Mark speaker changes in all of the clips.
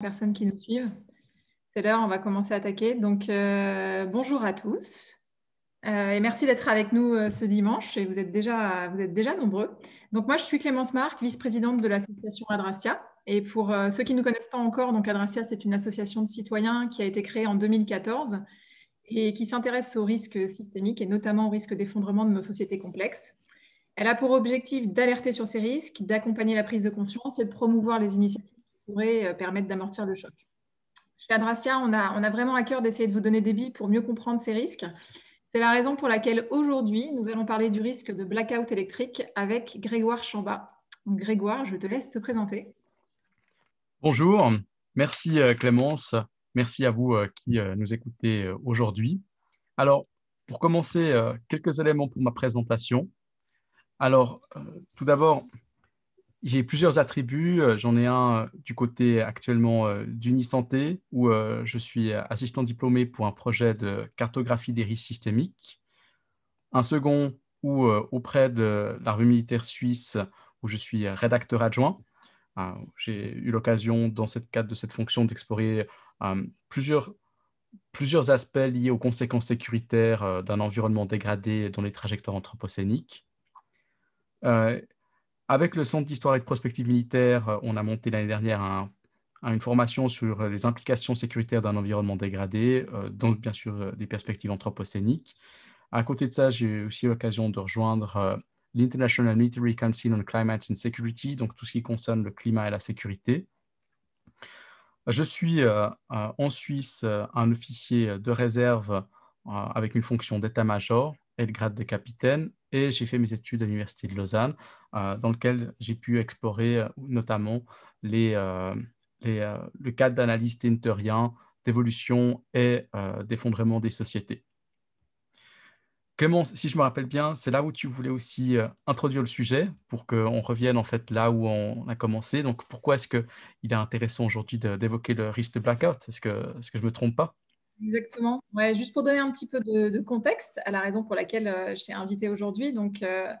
Speaker 1: personnes qui nous suivent. C'est l'heure, on va commencer à attaquer. Donc, euh, bonjour à tous. Euh, et merci d'être avec nous euh, ce dimanche. Et vous êtes déjà, vous êtes déjà nombreux. Donc, moi, je suis Clémence Marc, vice-présidente de l'association Adrastia Et pour ceux qui ne nous connaissent pas encore, donc Adracia, c'est une association de citoyens qui a été créée en 2014 et qui s'intéresse aux risques systémiques et notamment au risque d'effondrement de nos sociétés complexes. Elle a pour objectif d'alerter sur ces risques, d'accompagner la prise de conscience et de promouvoir les initiatives pourrait euh, permettre d'amortir le choc. Chez Adracia, on a, on a vraiment à cœur d'essayer de vous donner des billes pour mieux comprendre ces risques. C'est la raison pour laquelle aujourd'hui, nous allons parler du risque de blackout électrique avec Grégoire Chamba. Grégoire, je te laisse te présenter.
Speaker 2: Bonjour, merci euh, Clémence, merci à vous euh, qui nous écoutez aujourd'hui. Alors, pour commencer, quelques éléments pour ma présentation. Alors, tout d'abord, j'ai plusieurs attributs. Euh, j'en ai un euh, du côté actuellement euh, d'Unisanté, où je suis assistant diplômé pour un projet de cartographie des risques systémiques. Un second, où auprès de la militaire suisse, où je suis rédacteur adjoint. J'ai eu l'occasion, dans cette cadre de cette fonction, d'explorer plusieurs, plusieurs aspects liés aux conséquences sécuritaires d'un environnement dégradé dans les trajectoires anthropocéniques. Avec le Centre d'histoire et de prospective militaire, euh, on a monté l'année dernière une formation sur euh, les implications sécuritaires d'un environnement dégradé, euh, donc bien sûr des perspectives anthropocéniques. À côté de ça, j'ai eu aussi l'occasion de rejoindre l'International Military Council on Climate and Security, donc tout ce qui concerne le climat et la sécurité. Je suis en Suisse un officier de réserve avec une fonction d'état-major et le grade de capitaine et j'ai fait mes études à l'Université de Lausanne, euh, dans lequel j'ai pu explorer euh, notamment les, euh, le cadre d'analyse théorien, d'évolution et d'effondrement des sociétés. Clément, si je me rappelle bien, c'est là où tu voulais aussi introduire le sujet pour qu'on revienne en fait là où on a commencé. Donc, pourquoi est-ce qu'il est intéressant aujourd'hui d'évoquer le risque de blackout ce est -ce que je ne me trompe pas
Speaker 1: Exactement. juste pour donner un petit peu de, contexte à la raison pour laquelle euh, je t'ai invité aujourd'hui. Donc, euh,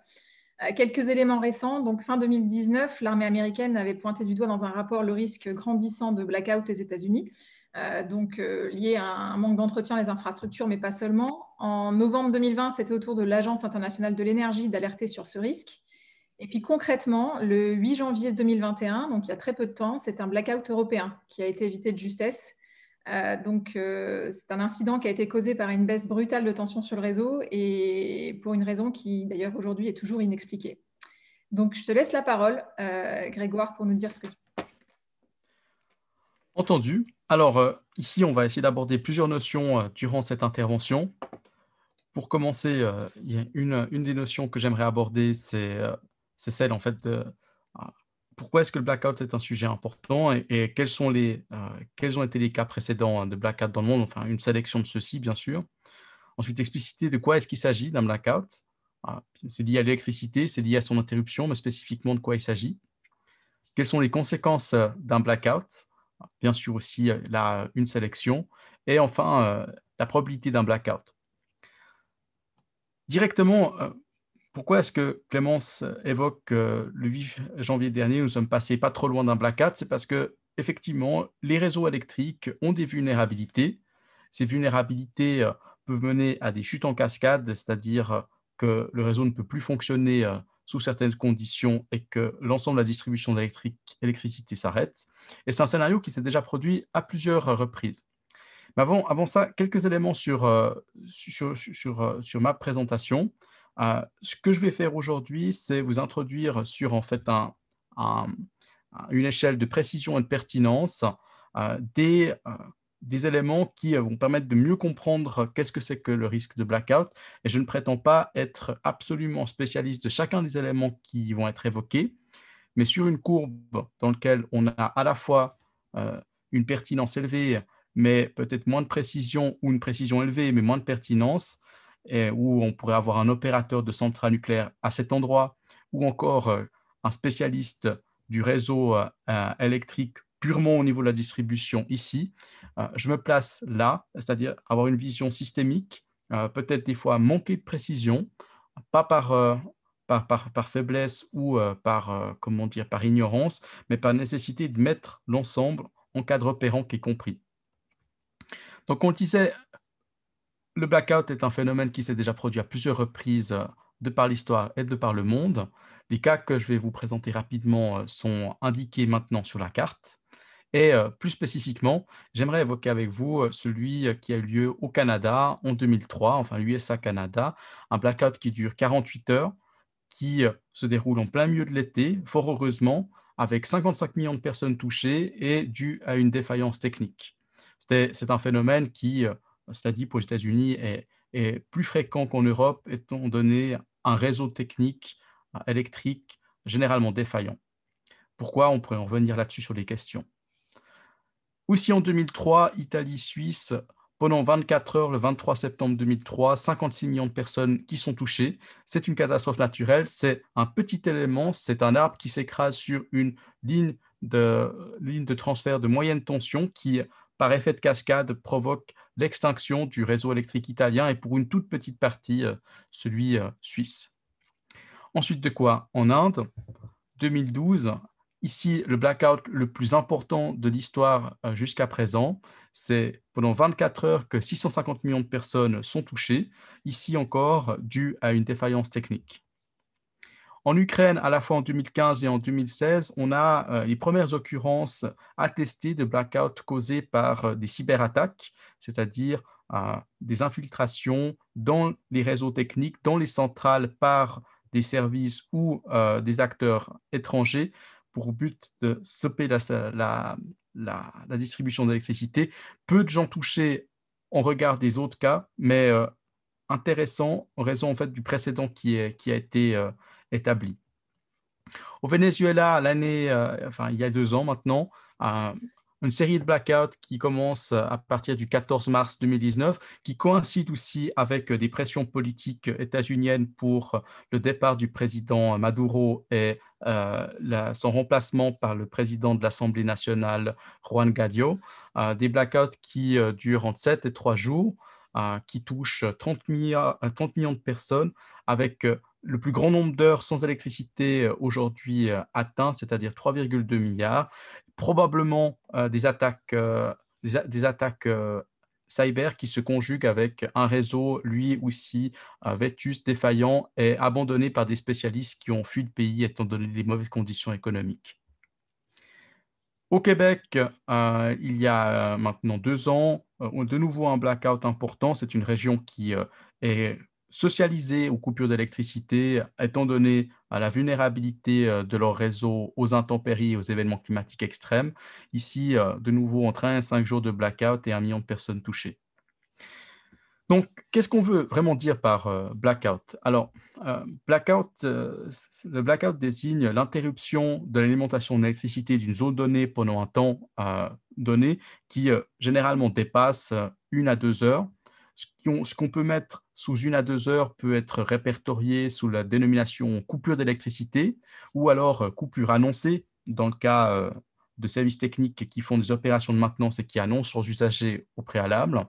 Speaker 1: euh, quelques éléments récents. Donc, fin 2019, l'armée américaine avait pointé du doigt dans un rapport le risque grandissant de blackout aux États-Unis. donc lié à un manque d'entretien des infrastructures, mais pas seulement. En novembre 2020, c'était au tour de l'Agence internationale de l'énergie d'alerter sur ce risque. Et puis concrètement, le 8 janvier 2021, donc il y a très peu de temps, c'est un blackout européen qui a été évité de justesse euh, donc, euh, c'est un incident qui a été causé par une baisse brutale de tension sur le réseau et pour une raison qui, d'ailleurs, aujourd'hui est toujours inexpliquée. Donc, je te laisse la parole, euh, Grégoire, pour nous dire ce que tu
Speaker 2: Entendu. Alors, ici, on va essayer d'aborder plusieurs notions durant cette intervention. Pour commencer, il y a une, une des notions que j'aimerais aborder, c'est celle en fait de, pourquoi est-ce que le blackout est un sujet important et, quels, sont les, euh, quels ont été les cas précédents hein, de blackout dans le monde, enfin une sélection de ceux-ci bien sûr. Ensuite, expliciter de quoi est-ce qu'il s'agit d'un blackout. Ah, c'est lié à l'électricité, c'est lié à son interruption, mais spécifiquement de quoi il s'agit. Quelles sont les conséquences euh, d'un blackout ah, Bien sûr aussi euh, là, une sélection. Et enfin, la probabilité d'un blackout. Directement, pourquoi est-ce que Clémence évoque euh, le 8 janvier dernier, nous sommes passés pas trop loin d'un Blackout? C'est parce que, effectivement, les réseaux électriques ont des vulnérabilités. Ces vulnérabilités euh, peuvent mener à des chutes en cascade, c'est-à-dire euh, que le réseau ne peut plus fonctionner sous certaines conditions et que l'ensemble de la distribution d'électricité s'arrête. Et c'est un scénario qui s'est déjà produit à plusieurs reprises. Mais avant, avant ça, quelques éléments sur, sur, sur ma présentation. Euh, ce que je vais faire aujourd'hui, c'est vous introduire sur en fait une échelle de précision et de pertinence euh, euh, des, éléments qui vont permettre de mieux comprendre qu'est-ce que c'est que le risque de blackout. Et je ne prétends pas être absolument spécialiste de chacun des éléments qui vont être évoqués, mais sur une courbe dans laquelle on a à la fois une pertinence élevée, mais peut-être moins de précision ou une précision élevée, mais moins de pertinence, où on pourrait avoir un opérateur de centrale nucléaire à cet endroit, ou encore euh, un spécialiste du réseau euh, euh, électrique purement au niveau de la distribution ici. je me place là, c'est-à-dire avoir une vision systémique, peut-être des fois manquer de précision, pas par, par, par, faiblesse ou par, comment dire, par ignorance, mais par nécessité de mettre l'ensemble en cadre opérant qui est compris. Donc on disait le blackout est un phénomène qui s'est déjà produit à plusieurs reprises euh, de par l'histoire et de par le monde. Les cas que je vais vous présenter rapidement euh, sont indiqués maintenant sur la carte. Et euh, plus spécifiquement, j'aimerais évoquer avec vous celui qui a eu lieu au Canada en 2003, enfin l'USA-Canada, un blackout qui dure 48 heures, qui se déroule en plein milieu de l'été, fort heureusement, avec 55 millions de personnes touchées et dû à une défaillance technique. C'est un phénomène qui cela dit pour les États-Unis, est, plus fréquent qu'en Europe, étant donné un réseau technique euh, électrique généralement défaillant. Pourquoi On pourrait en revenir là-dessus sur les questions. Aussi en 2003, Italie-Suisse, pendant 24 heures, le 23 septembre 2003, 56 millions de personnes qui sont touchées. C'est une catastrophe naturelle, c'est un petit élément, c'est un arbre qui s'écrase sur une ligne de, ligne de transfert de moyenne tension qui par effet de cascade, provoque l'extinction du réseau électrique italien et pour une toute petite partie euh, celui euh, suisse. Ensuite de quoi En Inde, 2012, ici le blackout le plus important de l'histoire euh, jusqu'à présent, c'est pendant 24 heures que 650 millions de personnes sont touchées, ici encore dû à une défaillance technique. En Ukraine, à la fois en 2015 et en 2016, on a euh, les premières occurrences attestées de blackouts causés par euh, des cyberattaques, c'est-à-dire euh, des infiltrations dans les réseaux techniques, dans les centrales par des services ou des acteurs étrangers pour but de stopper la, distribution d'électricité. Peu de gens touchés en regard des autres cas, mais intéressant en raison en fait, du précédent qui, a été établi. Au Venezuela, l'année, euh, enfin, il y a deux ans maintenant, euh, une série de blackouts qui commence à partir du 14 mars 2019, qui coïncide aussi avec des pressions politiques états-uniennes pour le départ du président Maduro et euh, son remplacement par le président de l'Assemblée nationale, Juan Gadio. des blackouts qui durent entre 7 et 3 jours, qui touchent 30, 30 millions de personnes, avec le plus grand nombre d'heures sans électricité euh, aujourd'hui euh, atteint, c'est-à-dire 3,2 milliards, probablement euh, des attaques, des, attaques cyber qui se conjuguent avec un réseau, lui aussi, vétuste, défaillant et abandonné par des spécialistes qui ont fui le pays étant donné les mauvaises conditions économiques. Au Québec, il y a maintenant deux ans, de nouveau un blackout important. C'est une région qui est socialisés aux coupures d'électricité, étant donné à la vulnérabilité euh, de leur réseau aux intempéries et aux événements climatiques extrêmes. Ici, euh, de nouveau, en train, et 5 jours de blackout et un million de personnes touchées. Donc, qu'est-ce qu'on veut vraiment dire par euh, blackout Alors, blackout, le blackout désigne l'interruption de l'alimentation d'électricité d'une zone donnée pendant un temps donné qui généralement dépasse une à deux heures ce qu'on peut mettre sous une à deux heures peut être répertorié sous la dénomination coupure d'électricité ou alors euh, coupure annoncée dans le cas euh, de services techniques qui font des opérations de maintenance et qui annoncent leurs usagers au préalable.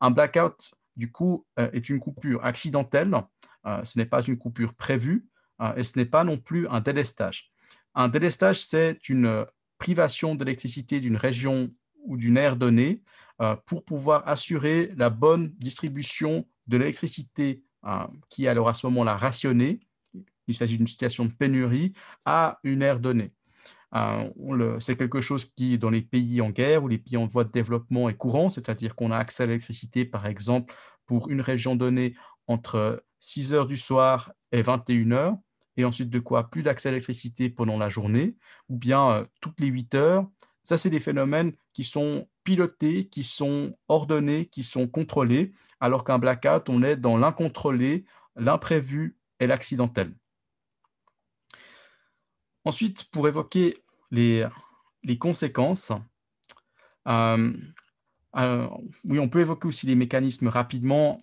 Speaker 2: Un blackout, du coup, euh, est une coupure accidentelle, ce n'est pas une coupure prévue et ce n'est pas non plus un délestage. Un délestage, c'est une privation d'électricité d'une région ou d'une aire donnée euh, pour pouvoir assurer la bonne distribution de l'électricité euh, qui est alors à ce moment-là rationnée, il s'agit d'une situation de pénurie, à une aire donnée. Euh, c'est quelque chose qui, dans les pays en guerre ou les pays en voie de développement, est courant, c'est-à-dire qu'on a accès à l'électricité, par exemple, pour une région donnée entre 6 heures du soir et 21 heures, et ensuite de quoi plus d'accès à l'électricité pendant la journée, ou bien toutes les 8 heures, ça, c'est des phénomènes qui sont pilotés, qui sont ordonnés, qui sont contrôlés, alors qu'un blackout, on est dans l'incontrôlé, l'imprévu et l'accidentel. Ensuite, pour évoquer les, conséquences, euh, euh, oui, on peut évoquer aussi les mécanismes rapidement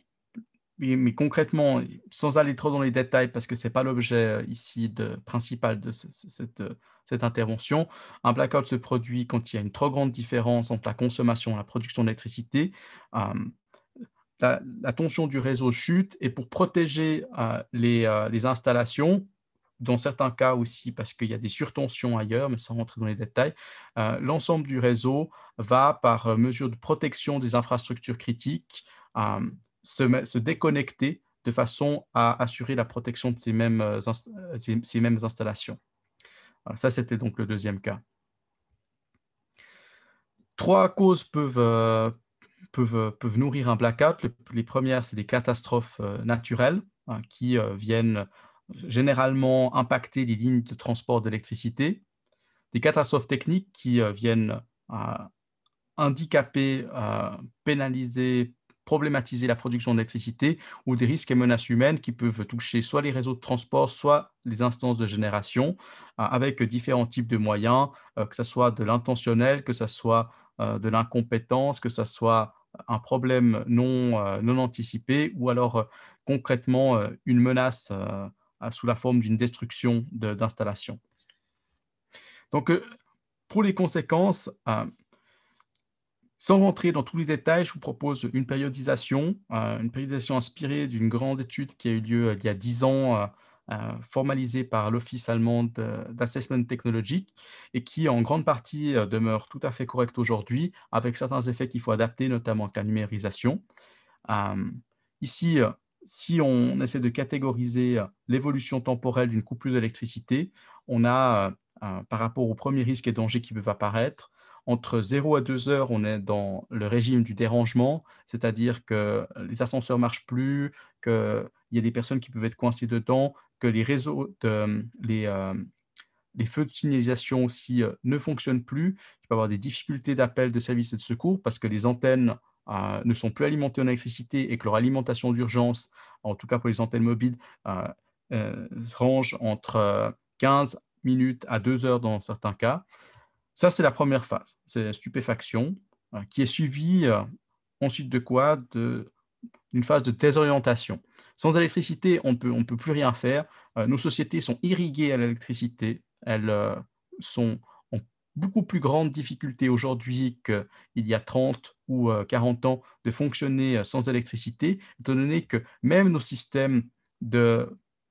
Speaker 2: mais, concrètement, sans aller trop dans les détails, parce que ce n'est pas l'objet euh, ici de, principal de cette, euh, cette, intervention, un blackout se produit quand il y a une trop grande différence entre la consommation et la production d'électricité. Hum, la, tension du réseau chute et pour protéger euh, les, les, installations, dans certains cas aussi parce qu'il y a des surtensions ailleurs, mais sans rentrer dans les détails, l'ensemble du réseau va, par mesure de protection des infrastructures critiques, hum, se, déconnecter de façon à assurer la protection de ces mêmes, euh, euh, installations. ça, c'était donc le deuxième cas. Trois causes peuvent, euh, peuvent, peuvent nourrir un blackout. les premières, c'est des catastrophes naturelles hein, qui viennent généralement impacter les lignes de transport d'électricité. Des catastrophes techniques qui viennent handicaper, pénaliser, problématiser la production d'électricité ou des risques et menaces humaines qui peuvent toucher soit les réseaux de transport, soit les instances de génération, euh, avec différents types de moyens, euh, que ce soit de l'intentionnel, que ce soit euh, de l'incompétence, que ce soit un problème non, non anticipé ou alors concrètement une menace sous la forme d'une destruction d'installation. Donc, pour les conséquences, sans rentrer dans tous les détails, je vous propose une périodisation, euh, une périodisation inspirée d'une grande étude qui a eu lieu euh, il y a dix ans, euh, formalisée par l'Office allemand d'Assessment Technologique et qui en grande partie demeure tout à fait correcte aujourd'hui, avec certains effets qu'il faut adapter, notamment avec la numérisation. ici, si on essaie de catégoriser l'évolution temporelle d'une coupure d'électricité, on a, par rapport aux premiers risques et dangers qui peuvent apparaître, entre 0 à 2 heures, on est dans le régime du dérangement, c'est-à-dire que les ascenseurs marchent plus, qu'il y a des personnes qui peuvent être coincées dedans, que les réseaux, euh, euh, les, feux de signalisation aussi euh, ne fonctionnent plus. qu'il peut y avoir des difficultés d'appel de services et de secours parce que les antennes ne sont plus alimentées en électricité et que leur alimentation d'urgence, en tout cas pour les antennes mobiles, range entre 15 minutes à 2 heures dans certains cas. Ça, c'est la première phase, c'est la stupéfaction, euh, qui est suivie euh, ensuite de quoi D'une phase de désorientation. Sans électricité, on ne peut plus rien faire. Euh, nos sociétés sont irriguées à l'électricité. Elles sont en beaucoup plus grande difficulté aujourd'hui qu'il y a 30 ou 40 ans de fonctionner sans électricité, étant donné que même nos systèmes de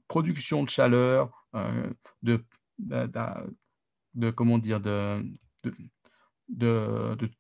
Speaker 2: production de chaleur, de de comment dire, de, de, de,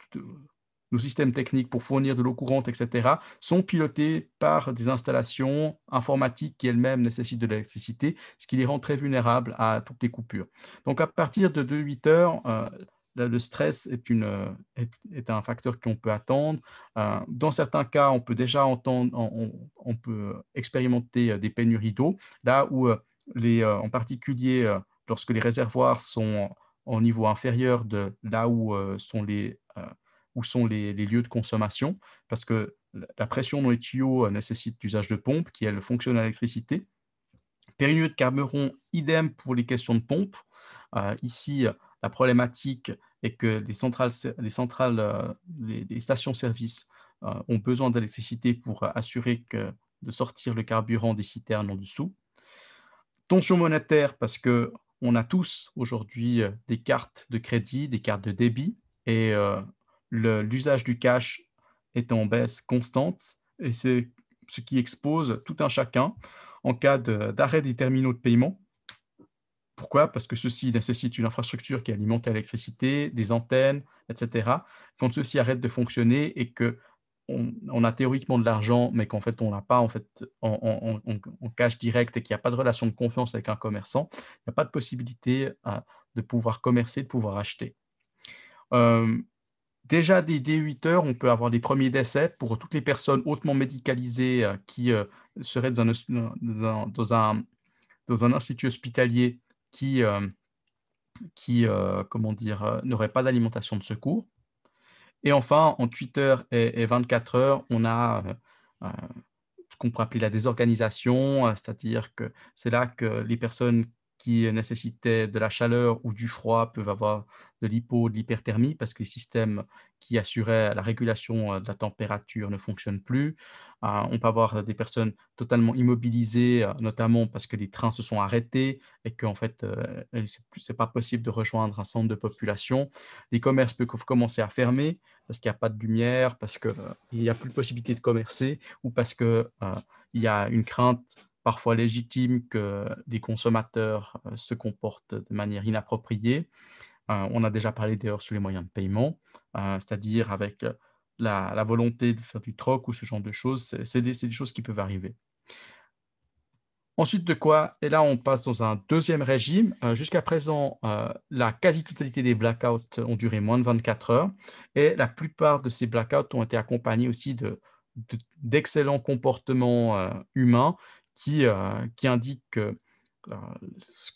Speaker 2: nos systèmes techniques pour fournir de l'eau courante, etc., sont pilotés par des installations informatiques qui elles-mêmes nécessitent de l'électricité, ce qui les rend très vulnérables à toutes les coupures. Donc à partir de 2-8 heures, euh, le stress est, une, est, est un facteur qu'on peut attendre. Euh, dans certains cas, on peut déjà entendre, on, peut expérimenter euh, des pénuries d'eau, là où les, en particulier lorsque les réservoirs sont au niveau inférieur de là où euh, sont les, euh, où sont les, lieux de consommation, parce que la pression dans les tuyaux euh, nécessite l'usage de pompes qui, elles, fonctionnent à l'électricité. Périgueux de carburant, idem pour les questions de pompes. ici, la problématique est que les centrales, les, centrales, les, stations-service ont besoin d'électricité pour assurer que, de sortir le carburant des citernes en dessous. Tension monétaire parce que on a tous aujourd'hui euh, des cartes de crédit, des cartes de débit, et euh, l'usage du cash est en baisse constante, et c'est ce qui expose tout un chacun en cas d'arrêt des terminaux de paiement. Pourquoi Parce que ceci nécessite une infrastructure qui alimente l'électricité, des antennes, etc. Quand ceci arrête de fonctionner et que on, a théoriquement de l'argent, mais qu'en fait, on l'a pas en, fait, en, cash direct et qu'il n'y a pas de relation de confiance avec un commerçant, il n'y a pas de possibilité euh, de pouvoir commercer, de pouvoir acheter. Euh, déjà, dès, 8 heures, on peut avoir des premiers décès pour toutes les personnes hautement médicalisées euh, qui seraient dans un, dans un, institut hospitalier qui, qui comment dire, n'aurait pas d'alimentation de secours. Et enfin, en Twitter et, 24 heures, on a euh, euh, ce qu'on pourrait appeler la désorganisation, euh, c'est-à-dire que c'est là que les personnes qui nécessitaient de la chaleur ou du froid peuvent avoir de l'hypo, de l'hyperthermie, parce que les systèmes qui assuraient la régulation euh, de la température ne fonctionnent plus. Euh, on peut avoir des personnes totalement immobilisées, euh, notamment parce que les trains se sont arrêtés et qu'en fait, c'est ce n'est pas possible de rejoindre un centre de population. Les commerces peuvent commencer à fermer parce qu'il n'y a pas de lumière, parce qu'il n'y a plus de possibilité de commercer ou parce qu'il il y a une crainte parfois légitime que les consommateurs euh, se comportent de manière inappropriée. Euh, on a déjà parlé d'ailleurs sur les moyens de paiement, euh, c'est-à-dire avec la, volonté de faire du troc ou ce genre de choses, c'est des, choses qui peuvent arriver. Ensuite de quoi, et là on passe dans un deuxième régime. Jusqu'à présent, la quasi-totalité des blackouts ont duré moins de 24 heures et la plupart de ces blackouts ont été accompagnés aussi d'excellents comportements humains euh, qui, indique euh,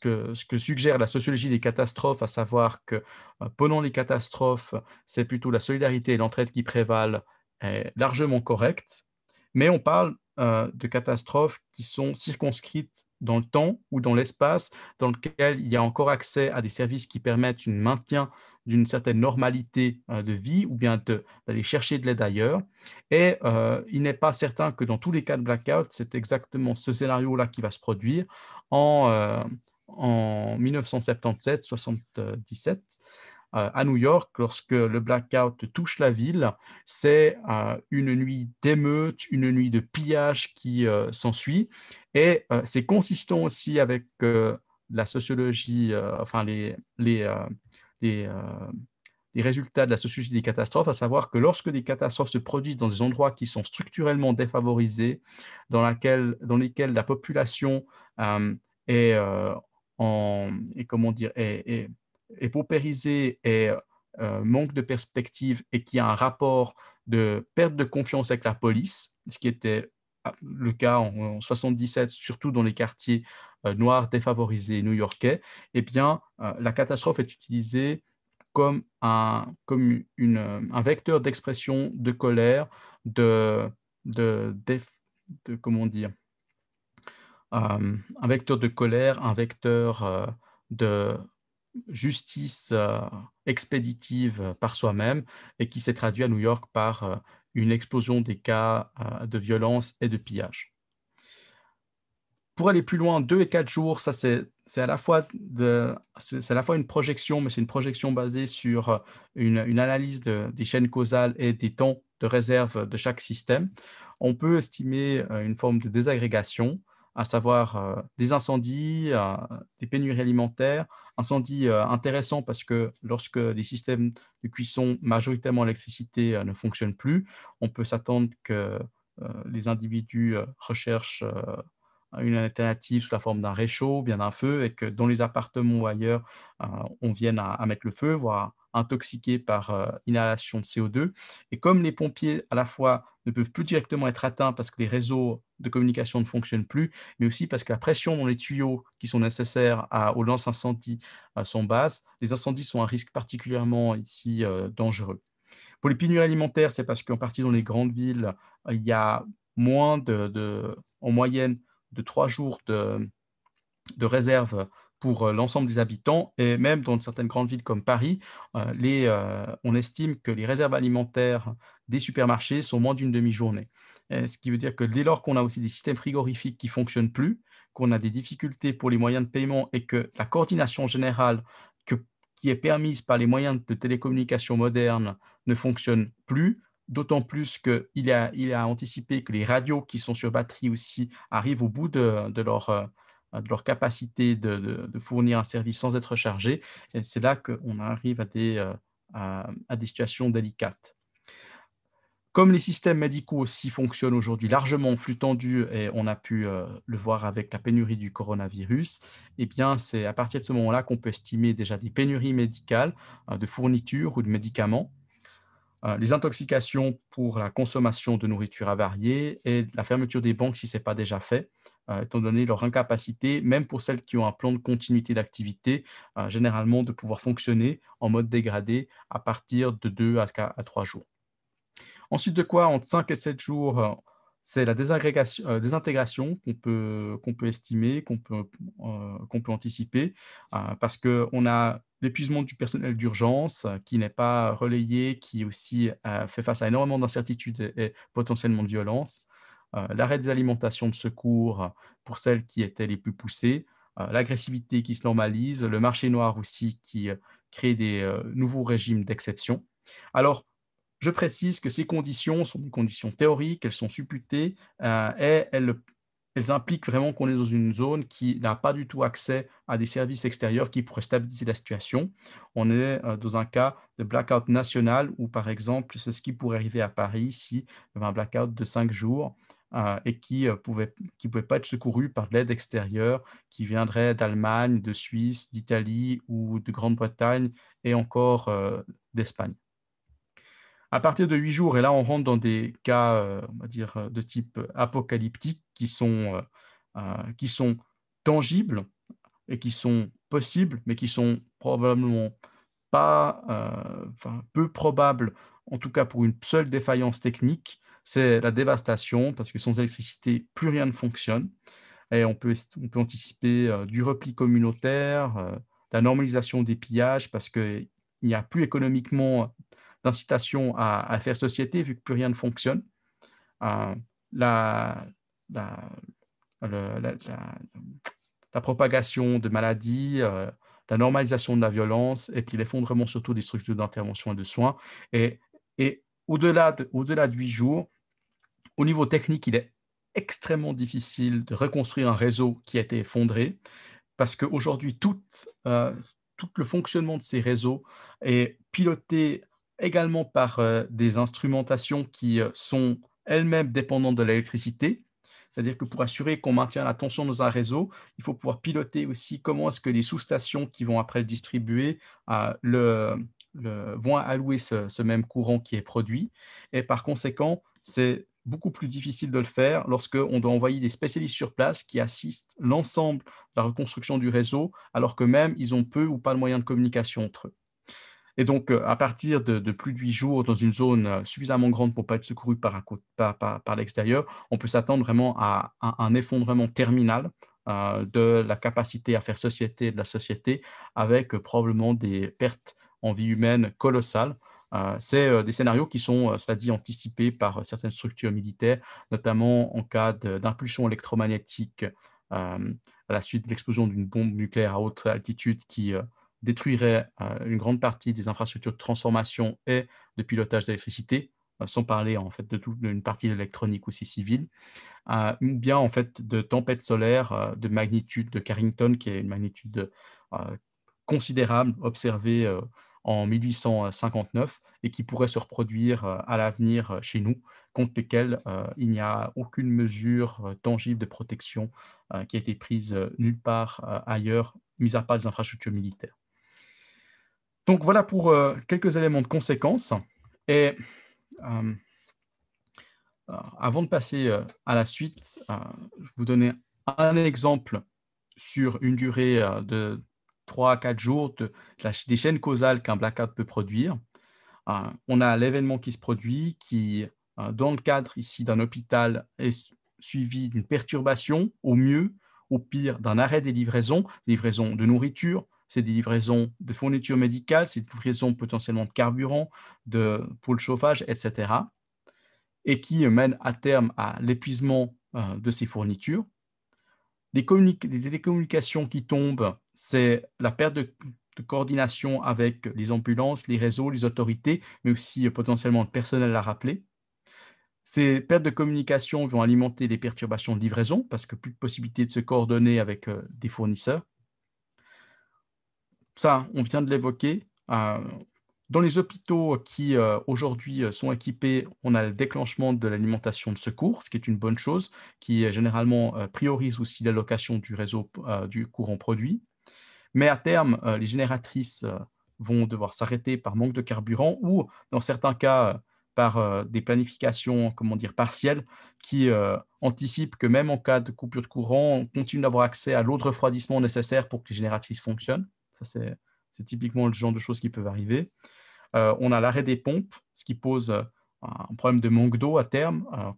Speaker 2: que ce que, suggère la sociologie des catastrophes, à savoir que euh, pendant les catastrophes, c'est plutôt la solidarité et l'entraide qui prévalent, est largement correcte. Mais on parle euh, de catastrophes qui sont circonscrites dans le temps ou dans l'espace, dans lequel il y a encore accès à des services qui permettent une maintien d'une certaine normalité euh, de vie ou bien d'aller chercher de l'aide ailleurs. Et euh, il n'est pas certain que dans tous les cas de blackout, c'est exactement ce scénario-là qui va se produire en, en 1977-77 euh, à New York, lorsque le blackout touche la ville, c'est euh, une nuit d'émeute, une nuit de pillage qui euh, s'ensuit. Et c'est consistant aussi avec la sociologie, enfin les, les, les, résultats de la sociologie des catastrophes, à savoir que lorsque des catastrophes se produisent dans des endroits qui sont structurellement défavorisés, dans, laquelle, dans lesquels la population est, en, et comment dire, est, est paupérisé euh, et manque de perspective et qui a un rapport de perte de confiance avec la police, ce qui était ah, le cas en, 1977, surtout dans les quartiers euh, noirs défavorisés new-yorkais, Et eh bien, euh, la catastrophe est utilisée comme un, comme un vecteur d'expression de colère, de, de comment dire, un vecteur de colère, un vecteur de justice euh, expéditive euh, par soi-même et qui s'est traduit à New York par euh, une explosion des cas de violence et de pillage. Pour aller plus loin, deux et quatre jours, ça c'est c'est à, la fois une projection, mais c'est une projection basée sur une, analyse des chaînes causales et des temps de réserve de chaque système. On peut estimer une forme de désagrégation à savoir euh, des incendies, euh, des pénuries alimentaires, incendies euh, intéressants parce que lorsque les systèmes de cuisson majoritairement électricité ne fonctionnent plus, on peut s'attendre que les individus recherchent une alternative sous la forme d'un réchaud, bien d'un feu, et que dans les appartements ou ailleurs, on vienne à, mettre le feu, voire intoxiqués par euh, inhalation de CO2. Et comme les pompiers, à la fois, ne peuvent plus directement être atteints parce que les réseaux de communication ne fonctionnent plus, mais aussi parce que la pression dans les tuyaux qui sont nécessaires à, aux lance incendie euh, sont basses, les incendies sont un risque particulièrement ici euh, dangereux. Pour les pénuries alimentaires, c'est parce qu'en partie dans les grandes villes, il y a moins de, de, en moyenne de trois jours de, de réserve pour euh, l'ensemble des habitants et même dans certaines grandes villes comme Paris, euh, les, euh, on estime que les réserves alimentaires des supermarchés sont moins d'une demi-journée. Ce qui veut dire que dès lors qu'on a aussi des systèmes frigorifiques qui ne fonctionnent plus, qu'on a des difficultés pour les moyens de paiement et que la coordination générale qui est permise par les moyens de télécommunication modernes ne fonctionne plus, d'autant plus qu'il a, il a anticipé que les radios qui sont sur batterie aussi arrivent au bout de leur Hein, de leur capacité de, fournir un service sans être chargé. Et c'est là qu'on arrive à des, euh, situations délicates. Comme les systèmes médicaux aussi fonctionnent aujourd'hui largement en flux tendu, et on a pu euh, le voir avec la pénurie du coronavirus, eh bien, c'est à partir de ce moment-là qu'on peut estimer déjà des pénuries médicales hein, de fourniture ou de médicaments. Euh, les intoxications pour la consommation de nourriture avariée et la fermeture des banques si ce n'est pas déjà fait, euh, étant donné leur incapacité, même pour celles qui ont un plan de continuité d'activité, euh, généralement de pouvoir fonctionner en mode dégradé à partir de 2 à 3 jours. Ensuite de quoi, entre 5 et 7 jours, c'est la euh, désintégration qu'on peut, qu'on peut estimer, qu'on peut, euh, qu'on peut anticiper, euh, parce qu'on a l'épuisement du personnel d'urgence qui n'est pas relayé, qui aussi fait face à énormément d'incertitudes et, potentiellement de violence, l'arrêt des alimentations de secours pour celles qui étaient les plus poussées, l'agressivité qui se normalise, le marché noir aussi qui crée des nouveaux régimes d'exception. Alors, je précise que ces conditions sont des conditions théoriques, elles sont supputées euh, et elles, impliquent vraiment qu'on est dans une zone qui n'a pas du tout accès à des services extérieurs qui pourraient stabiliser la situation. On est euh, dans un cas de blackout national où, par exemple, c'est ce qui pourrait arriver à Paris si il y avait un blackout de cinq jours euh, et qui ne pouvait, pouvait pas être secouru par de l'aide extérieure qui viendrait d'Allemagne, de Suisse, d'Italie ou de Grande-Bretagne et encore d'Espagne. À partir de huit jours, et là on rentre dans des cas, euh, on va dire, euh, de type euh, apocalyptique qui sont, qui sont tangibles et qui sont possibles, mais qui sont probablement pas, enfin, peu probables, en tout cas pour une seule défaillance technique, c'est la dévastation, parce que sans électricité, plus rien ne fonctionne. Et on peut, peut anticiper du repli communautaire, la normalisation des pillages, parce qu'il n'y a plus économiquement d'incitation à, faire société vu que plus rien ne fonctionne. Euh, la, propagation de maladies, euh, la normalisation de la violence et puis l'effondrement surtout des structures d'intervention et de soins. Et, et au-delà de, au -delà de 8 jours, au niveau technique, il est extrêmement difficile de reconstruire un réseau qui a été effondré parce qu'aujourd'hui, euh, tout le fonctionnement de ces réseaux est piloté également par euh, des instrumentations qui euh, sont elles-mêmes dépendantes de l'électricité. C'est-à-dire que pour assurer qu'on maintient la tension dans un réseau, il faut pouvoir piloter aussi comment est-ce que les sous-stations qui vont après le distribuer euh, le, vont allouer ce, ce, même courant qui est produit. Et par conséquent, c'est beaucoup plus difficile de le faire lorsqu'on doit envoyer des spécialistes sur place qui assistent l'ensemble de la reconstruction du réseau, alors que même ils ont peu ou pas de moyens de communication entre eux. Et donc, euh, à partir de, plus de huit jours, dans une zone euh, suffisamment grande pour ne pas être secourue par, l'extérieur, on peut s'attendre vraiment à, un effondrement terminal euh, de la capacité à faire société de la société, avec probablement des pertes en vie humaine colossales. C'est des scénarios qui sont, cela dit, anticipés par certaines structures militaires, notamment en cas d'impulsion électromagnétique à la suite de l'explosion d'une bombe nucléaire à haute altitude qui détruirait euh, une grande partie des infrastructures de transformation et de pilotage d'électricité, euh, sans parler en fait de toute une partie électronique aussi civile, euh, ou bien en fait de tempêtes solaires de magnitude de Carrington, qui est une magnitude considérable observée en 1859 et qui pourrait se reproduire à l'avenir chez nous, contre lesquelles il n'y a aucune mesure tangible de protection qui a été prise nulle part ailleurs, mis à part les infrastructures militaires. Donc voilà pour euh, quelques éléments de conséquences. Et euh, euh, avant de passer à la suite, je vais vous donner un exemple sur une durée de 3 à 4 jours de, des chaînes causales qu'un blackout peut produire. on a l'événement qui se produit, qui, dans le cadre ici d'un hôpital, est suivi d'une perturbation, au mieux, au pire d'un arrêt des livraisons, livraisons de nourriture, c'est des livraisons de fournitures médicales, c'est des livraisons potentiellement de carburant, de, pour le chauffage, etc. Et qui mènent à terme à l'épuisement euh, de ces fournitures. Des, télécommunications qui tombent, c'est la perte de, coordination avec les ambulances, les réseaux, les autorités, mais aussi euh, potentiellement le personnel à rappeler. Ces pertes de communication vont alimenter les perturbations de livraison parce que plus de possibilité de se coordonner avec euh, des fournisseurs. Ça, on vient de l'évoquer. Euh, dans les hôpitaux qui euh, aujourd'hui euh, sont équipés, on a le déclenchement de l'alimentation de secours, ce qui est une bonne chose, qui généralement priorise aussi l'allocation du réseau du courant produit. Mais à terme, les génératrices vont devoir s'arrêter par manque de carburant ou, dans certains cas, par des planifications comment dire, partielles qui anticipent que même en cas de coupure de courant, on continue d'avoir accès à l'eau de refroidissement nécessaire pour que les génératrices fonctionnent c'est, typiquement le genre de choses qui peuvent arriver. Euh, on a l'arrêt des pompes, ce qui pose euh, un problème de manque d'eau à terme. Euh,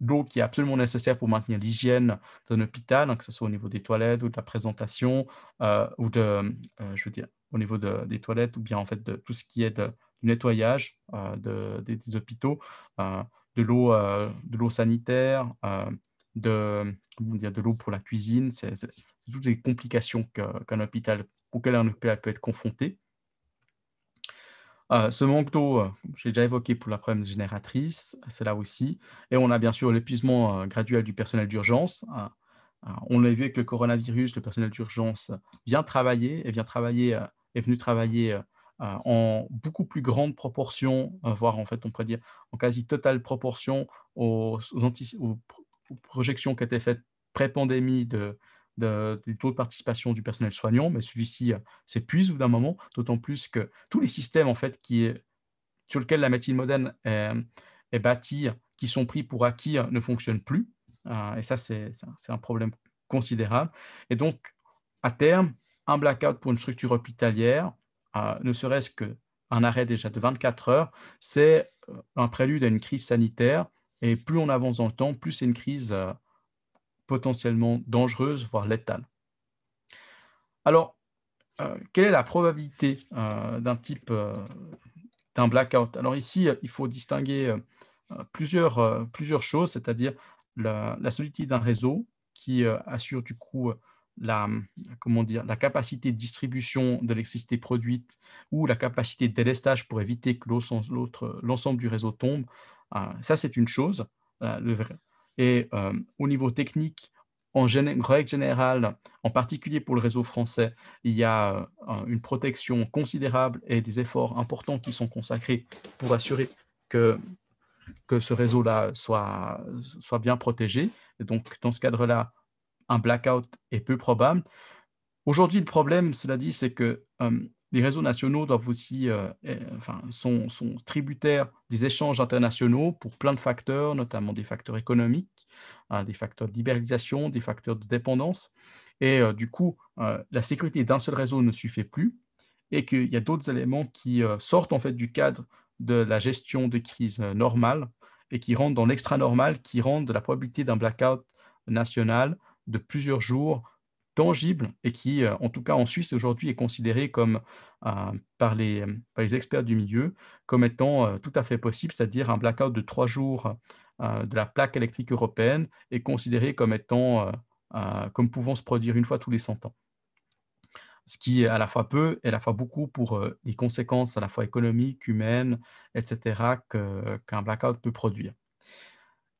Speaker 2: l'eau qui est absolument nécessaire pour maintenir l'hygiène d'un hôpital, hein, que ce soit au niveau des toilettes ou de la présentation, ou de, je veux dire, au niveau des toilettes, ou bien en fait de tout ce qui est du nettoyage des, hôpitaux, de l'eau, de l'eau sanitaire, de, de l'eau pour la cuisine toutes les complications qu'un hôpital, auxquelles un hôpital peut être confronté. Euh, ce manque d'eau, euh, j'ai déjà évoqué pour la problème génératrice, c'est là aussi. Et on a bien sûr l'épuisement euh, graduel du personnel d'urgence. on l'a vu avec le coronavirus, le personnel d'urgence vient travailler et vient travailler, est venu travailler en beaucoup plus grande proportion, voire en fait, on pourrait dire en quasi totale proportion aux projections qui étaient faites pré-pandémie de, du taux de participation du personnel soignant, mais celui-ci euh, s'épuise au d'un moment, d'autant plus que tous les systèmes en fait, qui, sur lesquels la médecine moderne est, bâtie, qui sont pris pour acquis, euh, ne fonctionnent plus. Euh, et ça, c'est un problème considérable. Et donc, à terme, un blackout pour une structure hospitalière, ne serait-ce qu'un arrêt déjà de 24 heures, c'est un prélude à une crise sanitaire. Et plus on avance dans le temps, plus c'est une crise potentiellement dangereuse, voire létale. Alors, euh, quelle est la probabilité euh, d'un type euh, d'un blackout Alors ici, il faut distinguer plusieurs, plusieurs choses, c'est-à-dire la, solidité d'un réseau qui assure du coup la, comment dire, la capacité de distribution de l'électricité produite ou la capacité de délestage pour éviter que l'ensemble du réseau tombe. ça, c'est une chose. Le, et euh, au niveau technique, en règle générale, en particulier pour le réseau français, il y a euh, une protection considérable et des efforts importants qui sont consacrés pour assurer que, que ce réseau-là soit, soit bien protégé. Et donc, dans ce cadre-là, un blackout est peu probable. Aujourd'hui, le problème, cela dit, c'est que euh, les réseaux nationaux doivent aussi, euh, euh, sont, tributaires des échanges internationaux pour plein de facteurs, notamment des facteurs économiques, hein, des facteurs de libéralisation, des facteurs de dépendance. Et euh, du coup, la sécurité d'un seul réseau ne suffit plus et qu'il y a d'autres éléments qui sortent en fait du cadre de la gestion de crise normale et qui rentrent dans l'extra-normal, qui rendent la probabilité d'un blackout national de plusieurs jours tangible et qui, euh, en tout cas en Suisse aujourd'hui, est considéré comme, euh, par, les, experts du milieu comme étant euh, tout à fait possible, c'est-à-dire un blackout de trois jours de la plaque électrique européenne est considéré comme étant, comme pouvant se produire une fois tous les 100 ans. Ce qui est à la fois peu et à la fois beaucoup pour les conséquences à la fois économiques, humaines, etc., qu'un blackout peut produire.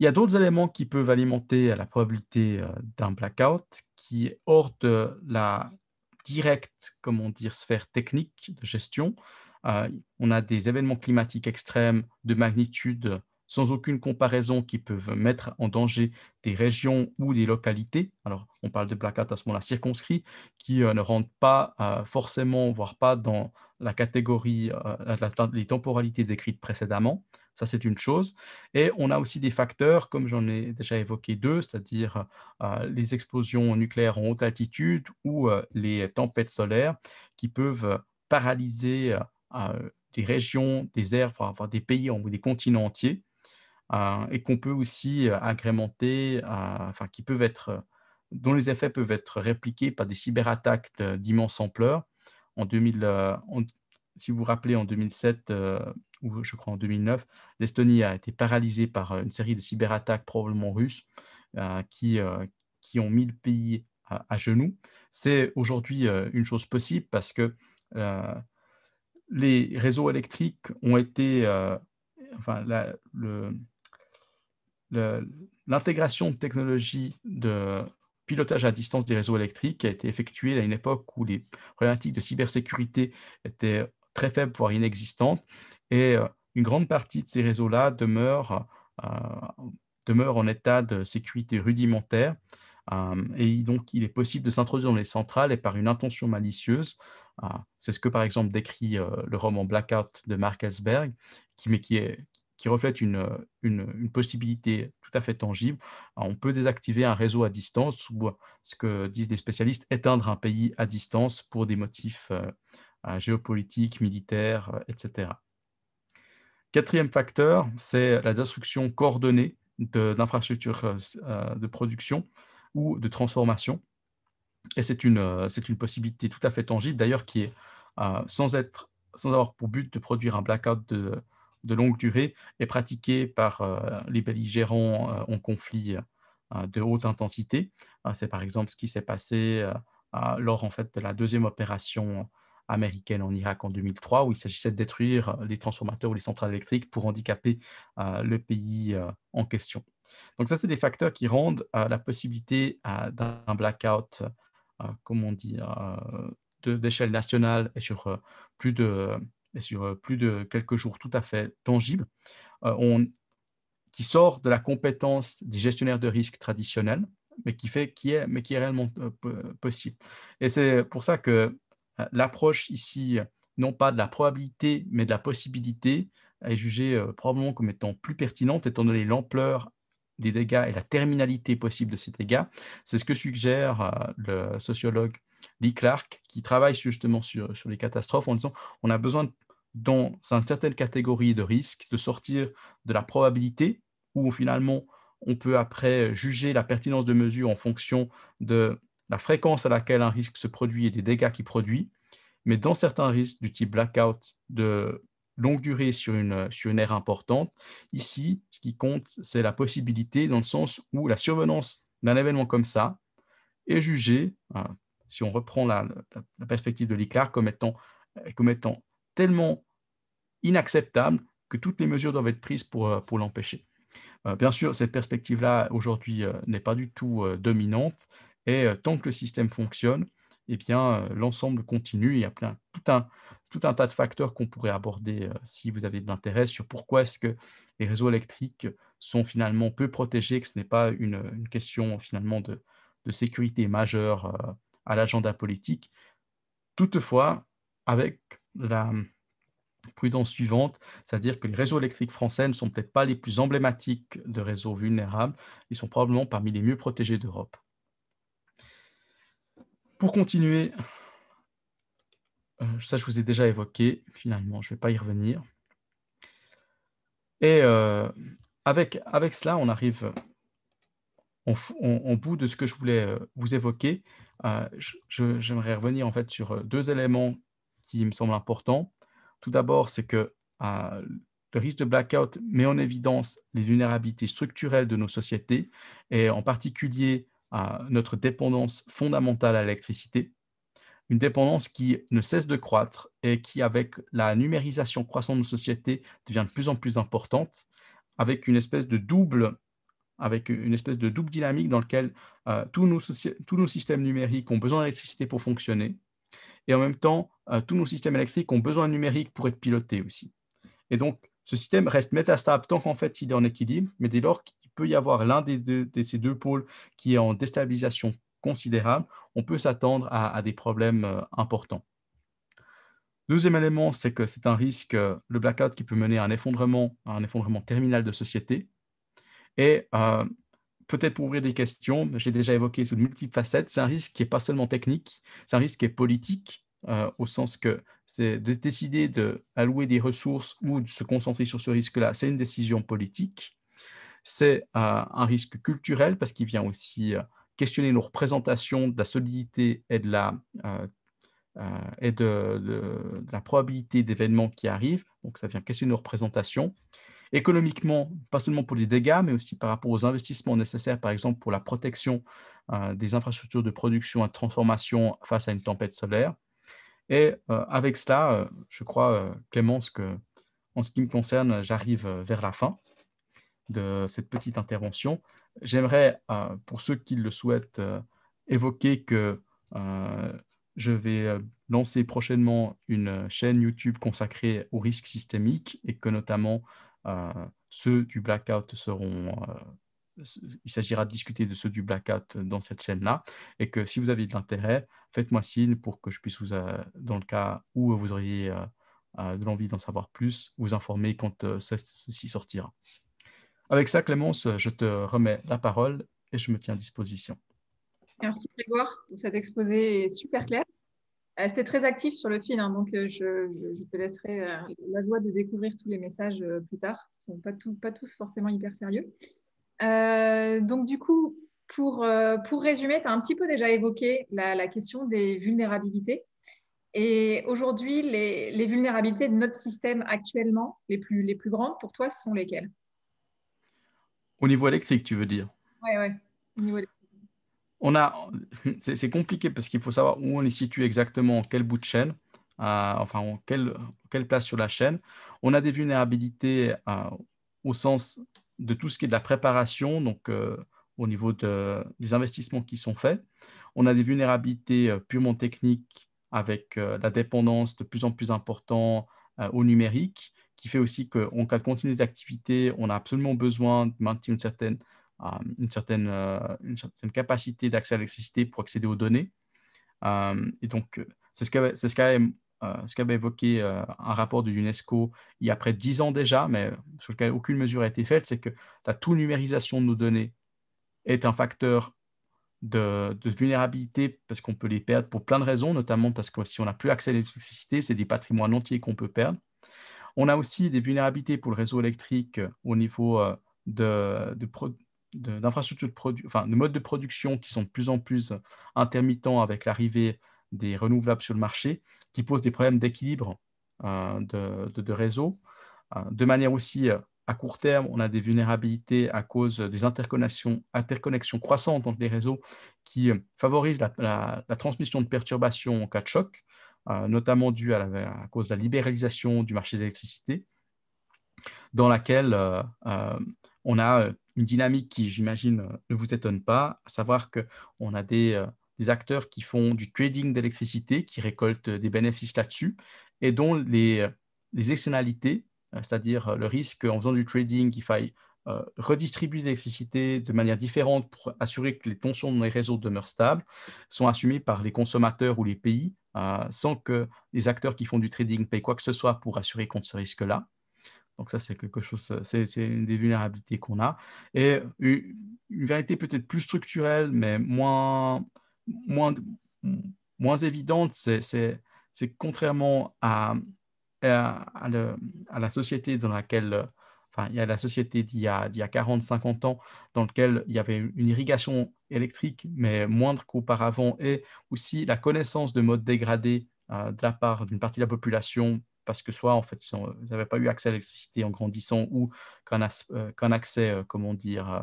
Speaker 2: Il y a d'autres éléments qui peuvent alimenter euh, la probabilité euh, d'un blackout qui est hors de la directe, comment dire, sphère technique de gestion. Euh, on a des événements climatiques extrêmes de magnitude sans aucune comparaison qui peuvent mettre en danger des régions ou des localités. Alors, on parle de blackout à ce moment-là circonscrit, qui ne rentrent pas forcément, voire pas dans la catégorie, les temporalités décrites précédemment. Ça, c'est une chose. Et on a aussi des facteurs, comme j'en ai déjà évoqué deux, c'est-à-dire euh, les explosions nucléaires en haute altitude ou euh, les tempêtes solaires qui peuvent paralyser euh, des régions, des aires, voire, des pays ou des continents entiers, et qu'on peut aussi agrémenter, enfin, qui peuvent être, dont les effets peuvent être répliqués par des cyberattaques d'immense ampleur. En, 2000, si vous vous rappelez, en 2007 euh, ou je crois en 2009, l'Estonie a été paralysée par euh, une série de cyberattaques probablement russes euh, qui, qui ont mis le pays à, genoux. C'est aujourd'hui une chose possible parce que les réseaux électriques ont été... enfin, l'intégration de technologies de pilotage à distance des réseaux électriques a été effectuée à une époque où les problématiques de cybersécurité étaient très faible, voire inexistante. Et euh, une grande partie de ces réseaux-là demeurent, euh, demeure en état de sécurité rudimentaire. Euh, et donc, il est possible de s'introduire dans les centrales et par une intention malicieuse. c'est ce que, par exemple, décrit le roman Blackout de Mark Ellsberg, qui, qui, est, qui reflète une, une, une, possibilité tout à fait tangible. On peut désactiver un réseau à distance ou ce que disent des spécialistes, éteindre un pays à distance pour des motifs euh, géopolitique, militaire, euh, etc. Quatrième facteur, c'est la destruction coordonnée d'infrastructures euh, de, production ou de transformation. Et c'est une, une possibilité tout à fait tangible, d'ailleurs, qui est sans, être, sans avoir pour but de produire un blackout de, de longue durée, est pratiquée par les belligérants en conflit de haute intensité. C'est par exemple ce qui s'est passé lors en fait, de la deuxième opération américaine en Irak en 2003, où il s'agissait de détruire euh, les transformateurs ou les centrales électriques pour handicaper euh, le pays euh, en question. Donc ça, c'est des facteurs qui rendent la possibilité d'un blackout, comme on dit, d'échelle nationale et sur plus de et sur plus de quelques jours tout à fait tangible, on, qui sort de la compétence des gestionnaires de risque traditionnels, mais qui, fait, qui, est, mais qui est réellement possible. Et c'est pour ça que euh, l'approche ici, non pas de la probabilité, mais de la possibilité, est jugée euh, probablement comme étant plus pertinente, étant donné l'ampleur des dégâts et la terminalité possible de ces dégâts. C'est ce que suggère euh, le sociologue Lee Clark, qui travaille justement sur, les catastrophes en disant on a besoin, dans une certaine catégorie de risques, de sortir de la probabilité, où finalement on peut après juger la pertinence de mesures en fonction de la fréquence à laquelle un risque se produit et des dégâts qu'il produit, mais dans certains risques du type blackout de longue durée sur une, sur importante, ici, ce qui compte, c'est la possibilité dans le sens où la survenance d'un événement comme ça est jugée, hein, si on reprend la, perspective de l'ICAR, comme étant, tellement inacceptable que toutes les mesures doivent être prises pour euh, l'empêcher. Euh, bien sûr, cette perspective-là, aujourd'hui, euh, n'est pas du tout dominante. Et euh, tant que le système fonctionne, eh bien, euh, l'ensemble continue. Il y a plein, tout, un, tout un tas de facteurs qu'on pourrait aborder euh, si vous avez de l'intérêt sur pourquoi est-ce que les réseaux électriques sont finalement peu protégés, que ce n'est pas une, question finalement de sécurité majeure à l'agenda politique. Toutefois, avec la prudence suivante, c'est-à-dire que les réseaux électriques français ne sont peut-être pas les plus emblématiques de réseaux vulnérables, ils sont probablement parmi les mieux protégés d'Europe. Pour continuer, euh, ça je vous ai déjà évoqué, finalement, je ne vais pas y revenir. Et euh, avec, avec cela, on arrive au bout de ce que je voulais euh, vous évoquer. J'aimerais revenir en fait sur deux éléments qui me semblent importants. Tout d'abord, c'est que le risque de blackout met en évidence les vulnérabilités structurelles de nos sociétés et en particulier notre dépendance fondamentale à l'électricité, une dépendance qui ne cesse de croître et qui, avec la numérisation croissante de nos sociétés, devient de plus en plus importante, avec une espèce de double, avec une espèce de double dynamique dans laquelle euh, tous, nos tous nos systèmes numériques ont besoin d'électricité pour fonctionner, et en même temps, euh, tous nos systèmes électriques ont besoin de numérique pour être pilotés aussi. Et donc, ce système reste métastable tant qu'en fait il est en équilibre, mais dès lors peut y avoir l'un des de ces deux pôles qui est en déstabilisation considérable, on peut s'attendre à, des problèmes euh, importants. Deuxième élément, c'est que c'est un risque, euh, le blackout, qui peut mener à un effondrement, un effondrement terminal de société. Et euh, peut-être pour ouvrir des questions, j'ai déjà évoqué sous de multiples facettes, c'est un risque qui n'est pas seulement technique, c'est un risque qui est politique, au sens que c'est de décider d'allouer des ressources ou de se concentrer sur ce risque-là, c'est une décision politique. C'est euh, un risque culturel parce qu'il vient aussi euh, questionner nos représentations de la solidité et de la, euh, et de, la probabilité d'événements qui arrivent. Donc, ça vient questionner nos représentations. Économiquement, pas seulement pour les dégâts, mais aussi par rapport aux investissements nécessaires, par exemple pour la protection des infrastructures de production et de transformation face à une tempête solaire. Et avec cela, je crois, Clémence, que en ce qui me concerne, j'arrive vers la fin de cette petite intervention. J'aimerais, euh, pour ceux qui le souhaitent, euh, évoquer que euh, je vais lancer prochainement une chaîne YouTube consacrée aux risques systémiques et que notamment ceux du blackout seront il s'agira de discuter de ceux du blackout dans cette chaîne-là, et que si vous avez de l'intérêt, faites-moi signe pour que je puisse vous, dans le cas où vous auriez de l'envie d'en savoir plus, vous informer quand ceci sortira. Avec ça, Clémence, je te remets la parole et je me tiens à disposition.
Speaker 1: Merci Grégoire pour cet exposé super clair. Euh, c'était très actif sur le fil, hein, donc euh, je, te laisserai euh, la joie de découvrir tous les messages plus tard. Ils ne sont pas, tous forcément hyper sérieux. donc du coup, pour, pour résumer, tu as un petit peu déjà évoqué la, question des vulnérabilités. Et aujourd'hui, les, vulnérabilités de notre système actuellement, les plus, les plus grandes pour toi, ce sont lesquelles
Speaker 2: au niveau électrique, tu veux dire
Speaker 1: Oui, oui.
Speaker 2: On a, c'est compliqué parce qu'il faut savoir où on est situé exactement, quel bout de chaîne, euh, enfin, en quelle, place sur la chaîne. On a des vulnérabilités euh, au sens de tout ce qui est de la préparation, donc euh, au niveau des investissements qui sont faits. On a des vulnérabilités purement techniques avec la dépendance de plus en plus importante au numérique qui fait aussi qu'en cas de continuité d'activité, on a absolument besoin de maintenir une certaine, euh, euh, une certaine, capacité d'accès à l'électricité pour accéder aux données. Euh, et donc, c'est ce qu'avait ce ce évoqué un rapport de l'UNESCO il y a près de 10 ans déjà, mais sur lequel aucune mesure n'a été faite, c'est que la tout-numérisation de nos données est un facteur de, de, vulnérabilité parce qu'on peut les perdre pour plein de raisons, notamment parce que si on n'a plus accès à l'électricité, c'est des patrimoines entiers qu'on peut perdre. On a aussi des vulnérabilités pour le réseau électrique euh, au niveau euh, de, d'infrastructures de, modes de production qui sont de plus en plus intermittents avec l'arrivée des renouvelables sur le marché, qui posent des problèmes d'équilibre euh, de, réseau. De manière aussi à court terme, on a des vulnérabilités à cause des interconnexions, croissantes entre les réseaux qui favorisent la, la transmission de perturbations en cas de choc. Euh, notamment dû à, la, cause de la libéralisation du marché de l'électricité, dans laquelle euh, euh, on a une dynamique qui, j'imagine, ne vous étonne pas, à savoir qu'on a des, acteurs qui font du trading d'électricité, qui récoltent des bénéfices là-dessus, et dont les, externalités, c'est-à-dire le risque en faisant du trading, il faille redistribuer l'électricité de manière différente pour assurer que les tensions dans les réseaux demeurent stables, sont assumées par les consommateurs ou les pays euh, sans que les acteurs qui font du trading payent quoi que ce soit pour assurer contre ce risque-là. Donc ça, c'est quelque chose, euh, c'est une des vulnérabilités qu'on a. Et une, vérité peut-être plus structurelle, mais moins, moins, moins évidente, c'est contrairement à, à, la société dans laquelle euh, il y a la société d'il y a, 40-50 ans dans laquelle il y avait une irrigation électrique, mais moindre qu'auparavant, et aussi la connaissance de modes dégradés euh, de la part d'une partie de la population, parce que soit en fait ils n'avaient pas eu accès à l'électricité en grandissant, ou qu'un, euh, accès, euh, comment dire,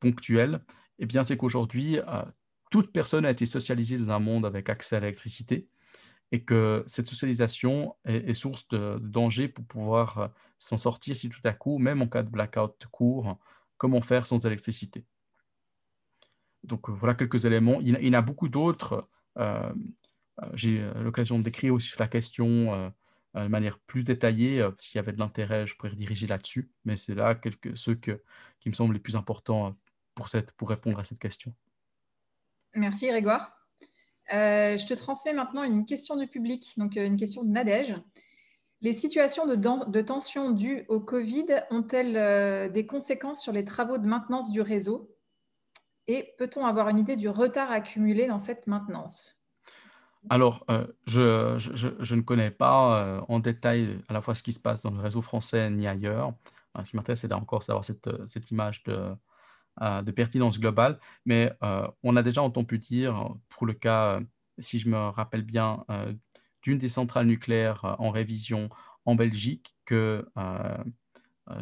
Speaker 2: ponctuel, eh bien c'est qu'aujourd'hui, toute personne a été socialisée dans un monde avec accès à l'électricité et que cette socialisation est, source de, danger pour pouvoir euh, s'en sortir si tout à coup, même en cas de blackout court, comment faire sans électricité. Donc euh, voilà quelques éléments. Il, y en a beaucoup d'autres. Euh, j'ai l'occasion d'écrire aussi la question de manière plus détaillée. S'il y avait de l'intérêt, je pourrais rediriger là-dessus. Mais c'est là quelques, ceux qui me semblent les plus importants pour, cette, pour répondre à cette question.
Speaker 1: Merci, Grégoire. Euh, je te transmets maintenant une question du public, donc euh, une question de Madège. Les situations de, de tension dues au Covid ont-elles euh, des conséquences sur les travaux de maintenance du réseau Et peut-on avoir une idée du retard accumulé dans cette maintenance
Speaker 2: alors, je, ne connais pas en détail à la fois ce qui se passe dans le réseau français ni ailleurs. ce qui m'intéresse, c'est encore d'avoir cette image de, euh, de pertinence globale, mais euh, on a déjà entendu dire, euh, pour le cas, si je me rappelle bien, d'une des centrales nucléaires en révision en Belgique, que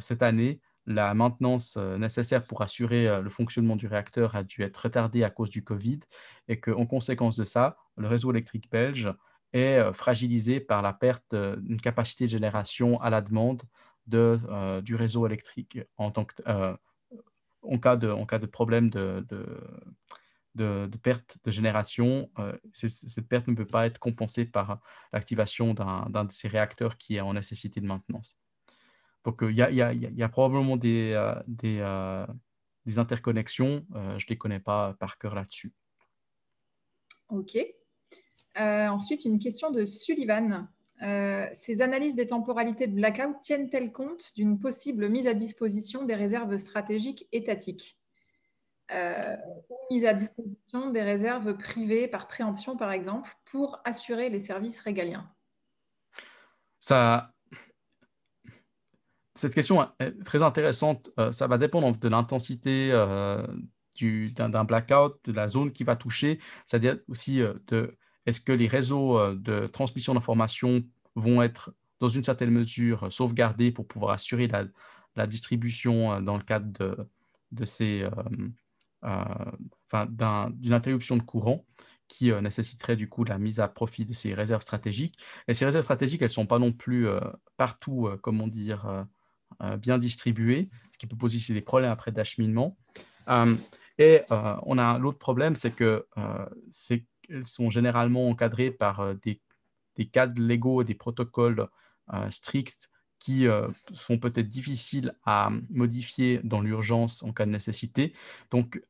Speaker 2: cette année, la maintenance nécessaire pour assurer le fonctionnement du réacteur a dû être retardée à cause du Covid et qu'en conséquence de ça, le réseau électrique belge est fragilisé par la perte d'une capacité de génération à la demande du réseau électrique en tant que, en cas de, en cas de problème de, perte de génération, euh, cette perte ne peut pas être compensée par l'activation d'un de ces réacteurs qui est en nécessité de maintenance. Donc, il y, a, probablement des, euh, euh, des interconnexions. je ne les connais pas par cœur là-dessus.
Speaker 1: OK. ensuite, une question de Sullivan. Euh, ces analyses des temporalités de blackout tiennent-elles compte d'une possible mise à disposition des réserves stratégiques étatiques euh, ou mise à disposition des réserves privées par préemption, par exemple, pour assurer les services régaliens
Speaker 2: Ça, Cette question est très intéressante. Euh, ça va dépendre de l'intensité d'un blackout, de la zone qui va toucher, c'est-à-dire aussi de est-ce que les réseaux euh, de transmission d'informations vont être, dans une certaine mesure, euh, sauvegardés pour pouvoir assurer la, distribution euh, dans le cadre de, de ces, d'une interruption de courant qui nécessiterait du coup la mise à profit de ces réserves stratégiques. Et ces réserves stratégiques, elles ne sont pas non plus partout, comment dire, bien distribuées, ce qui peut poser des problèmes après d'acheminement. et on a l'autre problème, c'est que c'est elles sont généralement encadrées par euh, des, cadres légaux et des protocoles euh, stricts qui euh, sont peut-être difficiles à modifier dans l'urgence en cas de nécessité. Donc,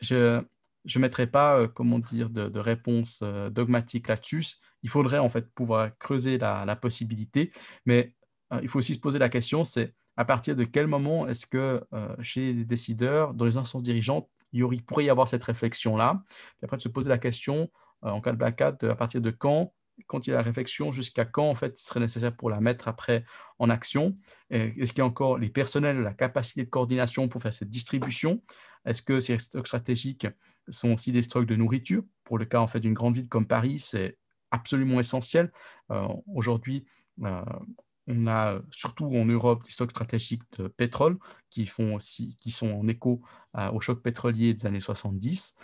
Speaker 2: je ne mettrai pas, comment dire, de, de réponse dogmatique là-dessus. Il faudrait en fait pouvoir creuser la, possibilité, mais il faut aussi se poser la question, c'est à partir de quel moment est-ce que chez les décideurs, dans les instances dirigeantes, il, pourrait y avoir cette réflexion-là. Et après, de se poser la question euh, en cas de blackout, euh, à partir de quand quand il y a la réflexion, jusqu'à quand en fait il serait nécessaire pour la mettre après en action Est-ce qu'il y a encore les personnels, la capacité de coordination pour faire cette distribution Est-ce que ces stocks stratégiques sont aussi des stocks de nourriture Pour le cas en fait d'une grande ville comme Paris, c'est absolument essentiel. Euh, aujourd'hui, on a surtout en Europe des stocks stratégiques de pétrole qui, font aussi, qui sont en écho aux au choc pétrolier des années 70,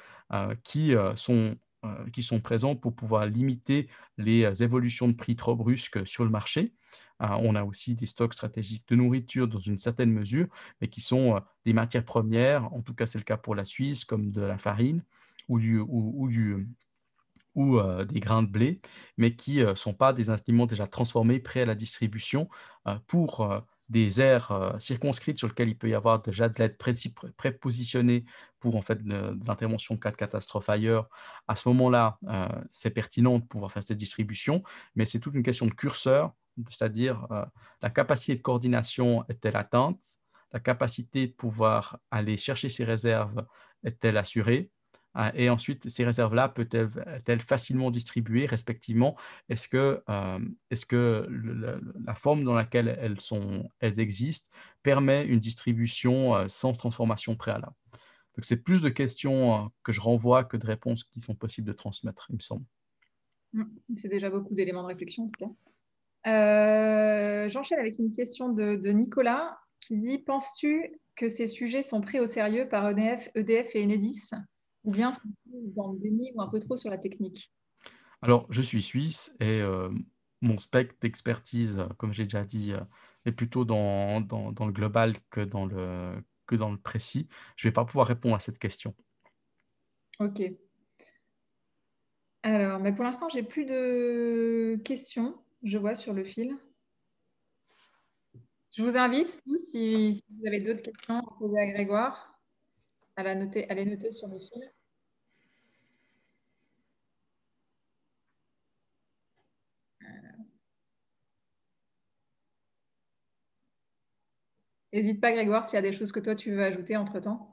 Speaker 2: qui sont euh, qui sont présents pour pouvoir limiter les euh, évolutions de prix trop brusques sur le marché. Euh, on a aussi des stocks stratégiques de nourriture dans une certaine mesure, mais qui sont des matières premières, en tout cas c'est le cas pour la Suisse, comme de la farine ou, du, ou, du, ou des grains de blé, mais qui ne sont pas des instruments déjà transformés, prêts à la distribution pour des aires euh, circonscrites sur lesquelles il peut y avoir déjà de l'aide prépositionnée pour en fait l'intervention en cas de catastrophe ailleurs. À ce moment-là, euh, c'est pertinent de pouvoir faire cette distribution, mais c'est toute une question de curseur, c'est-à-dire euh, la capacité de coordination est-elle atteinte, la capacité de pouvoir aller chercher ses réserves est-elle assurée, ah, et ensuite, ces réserves-là peuvent-elles facilement distribuées respectivement Est-ce que, euh, la forme dans laquelle elles, elles existent permet une distribution euh, sans transformation préalable Donc, c'est plus de questions euh, que je renvoie que de réponses qui sont possibles de transmettre, il me semble.
Speaker 1: Hum, c'est déjà beaucoup d'éléments de réflexion, en tout cas. J'enchaîne avec une question de, Nicolas qui dit Penses-tu que ces sujets sont pris au sérieux par EDF, EDF et Enedis ou bien dans le déni ou un peu trop sur la technique
Speaker 2: Alors, je suis suisse et euh, mon spectre d'expertise, comme j'ai déjà dit, euh, est plutôt dans, le global que dans le, que dans le précis. Je ne vais pas pouvoir répondre à cette question.
Speaker 1: Ok. Alors, mais pour l'instant, j'ai plus de questions, je vois, sur le fil. Je vous invite tous, si, si vous avez d'autres questions à poser à Grégoire. Elle, noter sur le fil. N'hésite euh. pas, Grégoire, s'il y a des choses que toi, tu veux ajouter entre-temps.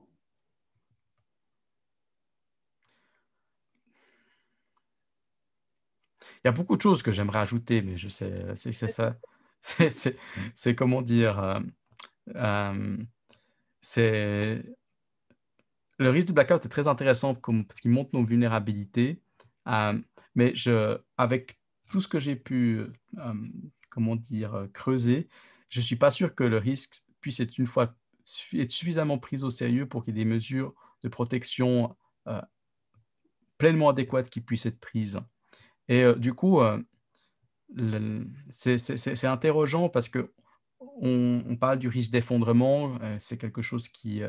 Speaker 2: Il y a beaucoup de choses que j'aimerais ajouter, mais je sais, c'est ça. C'est comment dire. Euh, euh, c'est le risque de blackout est très intéressant parce qu'il montre nos vulnérabilités. Euh, mais je, avec tout ce que j'ai pu, euh, euh, comment dire, creuser, je ne suis pas sûr que le risque puisse être une fois suffisamment pris au sérieux pour qu'il y ait des mesures de protection pleinement adéquates qui puissent être prises. Et du coup, c'est interrogeant parce que on parle du risque d'effondrement. c'est quelque chose qui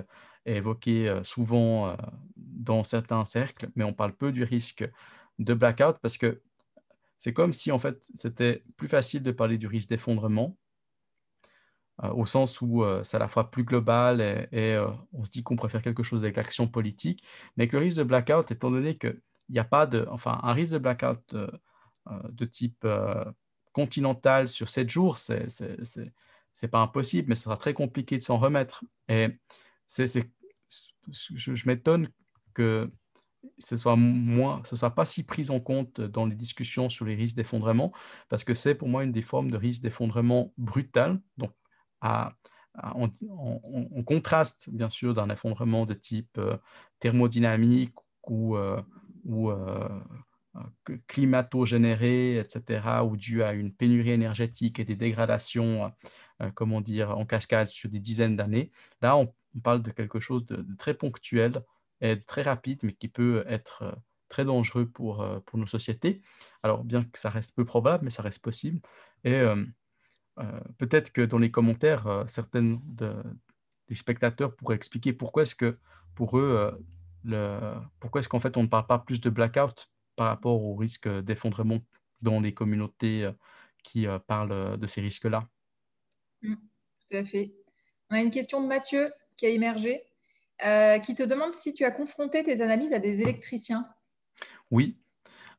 Speaker 2: est évoqué euh, souvent euh, dans certains cercles, mais on parle peu du risque de blackout parce que c'est comme si en fait c'était plus facile de parler du risque d'effondrement euh, au sens où c'est à la fois plus global et, on se dit qu'on préfère quelque chose avec l'action politique, mais que le risque de blackout, étant donné qu'il n'y a pas de, enfin, un risque de blackout de type continental sur 7 jours, c'est, c'est, pas impossible, mais ce sera très compliqué de s'en remettre. Et c'est, je, m'étonne que ce soit moins, ce soit pas si pris en compte dans les discussions sur les risques d'effondrement, parce que c'est pour moi une des formes de risque d'effondrement brutal. Donc, on, contraste bien sûr d'un effondrement de type euh, thermodynamique ou, euh, ou euh, climato-généré, etc., ou dû à une pénurie énergétique et des dégradations, comment dire, en cascade sur des dizaines d'années. Là, on, on parle de quelque chose de, très ponctuel et de très rapide, mais qui peut être euh, très dangereux pour, euh, pour nos sociétés. Alors, bien que ça reste peu probable, mais ça reste possible. Et euh, peut-être que dans les commentaires, certaines certains des spectateurs pourraient expliquer pourquoi est-ce que pour eux, le, pourquoi est-ce qu'en fait on ne parle pas plus de blackout par rapport au risque d'effondrement dans les communautés qui parlent de ces risques-là.
Speaker 1: Mmh, tout à fait. On a une question de Mathieu qui a émergé, euh, qui te demande si tu as confronté tes analyses à des électriciens.
Speaker 2: Oui.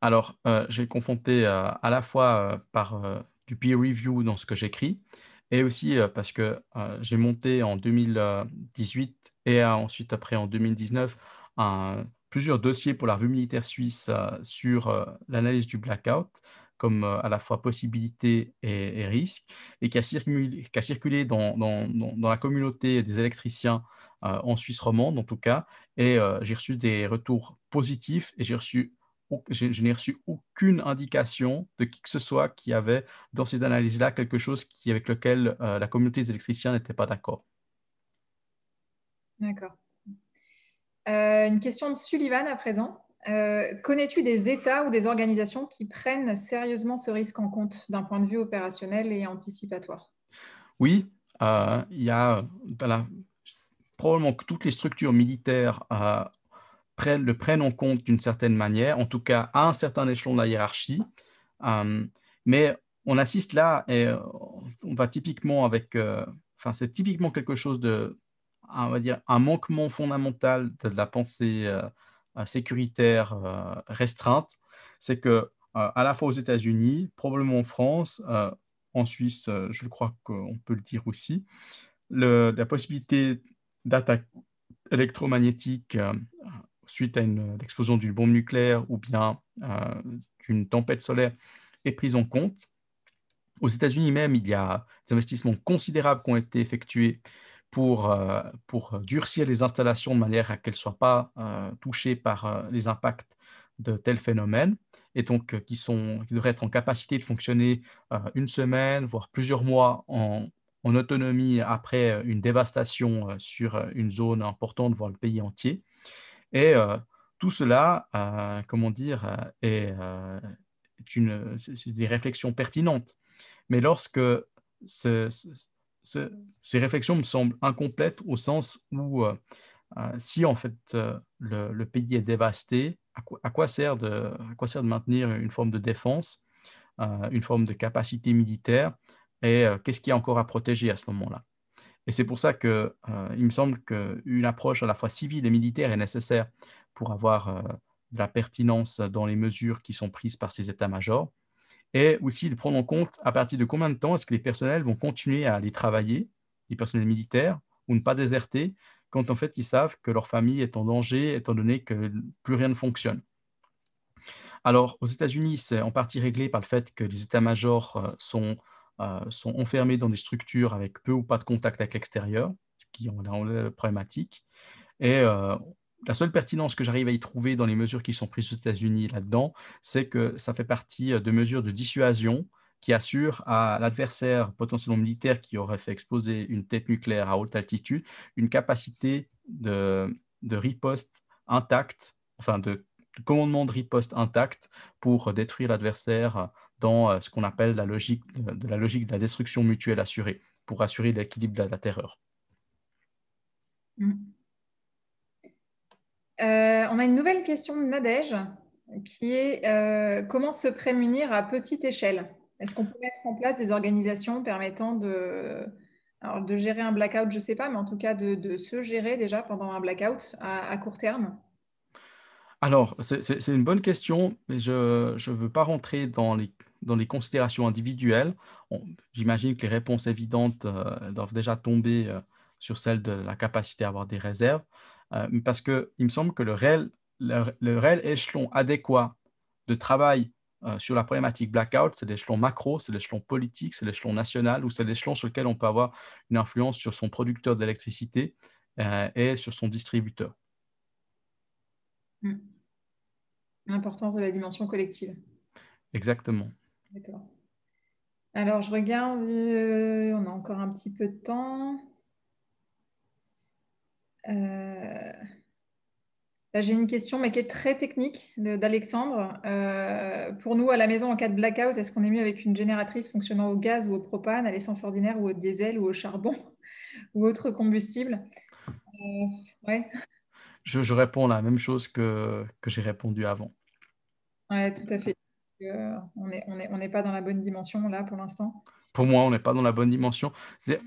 Speaker 2: Alors, euh, j'ai confronté euh, à la fois par du peer review dans ce que j'écris, et aussi parce que j'ai monté en 2018 et ensuite après en 2019 plusieurs dossiers pour la revue militaire suisse sur l'analyse du blackout comme euh, à la fois possibilité et, risque, et qui a circulé, dans, la communauté des électriciens euh, en Suisse romande, en tout cas. Et euh, j'ai reçu des retours positifs et j'ai reçu je n'ai reçu aucune indication de qui que ce soit qui avait dans ces analyses-là quelque chose qui, avec lequel la communauté des électriciens n'était pas d'accord.
Speaker 1: D'accord. une question de Sullivan à présent. Euh, connais-tu des États ou des organisations qui prennent sérieusement ce risque en compte d'un point de vue opérationnel et anticipatoire
Speaker 2: Oui, euh, il y a probablement que toutes les structures militaires euh, prennent, le prennent en compte d'une certaine manière, en tout cas à un certain échelon de la hiérarchie. mais on assiste là et on va typiquement avec, enfin c'est typiquement quelque chose de, on va dire, un manquement fondamental de la pensée euh, sécuritaire euh, restreinte, c'est que euh, à la fois aux États-Unis, probablement en France, en Suisse, je crois qu'on peut le dire aussi, la possibilité d'attaque électromagnétique suite à l'explosion d'une bombe nucléaire ou bien d'une tempête solaire est prise en compte. Aux États-Unis même, il y a des investissements considérables qui ont été effectués pour, euh, pour durcir les installations de manière à qu'elles ne soient pas euh, touchées par euh, les impacts de tels phénomènes et donc qui, sont, qui devraient être en capacité de fonctionner une semaine, voire plusieurs mois en, en autonomie après une dévastation sur une zone importante, voire le pays entier. Et tout cela, comment dire, est, une, des réflexions pertinentes. Mais lorsque ce, ces réflexions me semblent incomplètes au sens où euh, euh, si en fait euh, le, pays est dévasté, à quoi, sert de, de, maintenir une forme de défense, une forme de capacité militaire, et qu'est-ce qu'il y a encore à protéger à ce moment-là Et c'est pour ça qu'il me semble qu'une approche à la fois civile et militaire est nécessaire pour avoir de la pertinence dans les mesures qui sont prises par ces états-majors et aussi de prendre en compte à partir de combien de temps est-ce que les personnels vont continuer à aller travailler, les personnels militaires, ou ne pas déserter, quand en fait ils savent que leur famille est en danger, étant donné que plus rien ne fonctionne. Alors, aux États-Unis, c'est en partie réglé par le fait que les états-majors euh, sont, euh, sont enfermés dans des structures avec peu ou pas de contact avec l'extérieur, ce qui en est problématique. Et euh, la seule pertinence que j'arrive à y trouver dans les mesures qui sont prises aux États-Unis là-dedans, c'est que ça fait partie euh, de mesures de dissuasion qui assurent à l'adversaire potentiellement militaire qui aurait fait exploser une tête nucléaire à haute altitude une capacité de, riposte intacte, enfin de, commandement de riposte intacte pour détruire l'adversaire dans euh, ce qu'on appelle la logique euh, de la logique de la destruction mutuelle assurée pour assurer l'équilibre de la, terreur.
Speaker 1: Mmh. Euh, on a une nouvelle question de Nadège qui est euh, comment se prémunir à petite échelle Est-ce qu'on peut mettre en place des organisations permettant de, gérer un blackout Je ne sais pas, mais en tout cas de, se gérer déjà pendant un blackout à, court terme
Speaker 2: alors, c'est une bonne question, mais je ne veux pas rentrer dans les, considérations individuelles. J'imagine que les réponses évidentes euh, doivent déjà tomber sur celle de la capacité à avoir des réserves. Euh, parce qu'il me semble que le réel, le, échelon adéquat de travail euh, sur la problématique blackout, c'est l'échelon macro, c'est l'échelon politique, c'est l'échelon national, ou c'est l'échelon sur lequel on peut avoir une influence sur son producteur d'électricité euh, et sur son distributeur.
Speaker 1: Hmm. L'importance de la dimension collective. Exactement. D'accord. Alors, je regarde, on a encore un petit peu de temps. Euh, j'ai une question, mais qui est très technique, d'Alexandre. Euh, pour nous, à la maison, en cas de blackout, est-ce qu'on est mieux avec une génératrice fonctionnant au gaz ou au propane, à l'essence ordinaire ou au diesel ou au charbon ou autre combustible euh,
Speaker 2: je, réponds la même chose que, j'ai répondu avant.
Speaker 1: Oui, tout à fait. on n'est pas dans la bonne dimension là pour l'instant.
Speaker 2: Pour moi, on n'est pas dans la bonne dimension. Mm-hmm.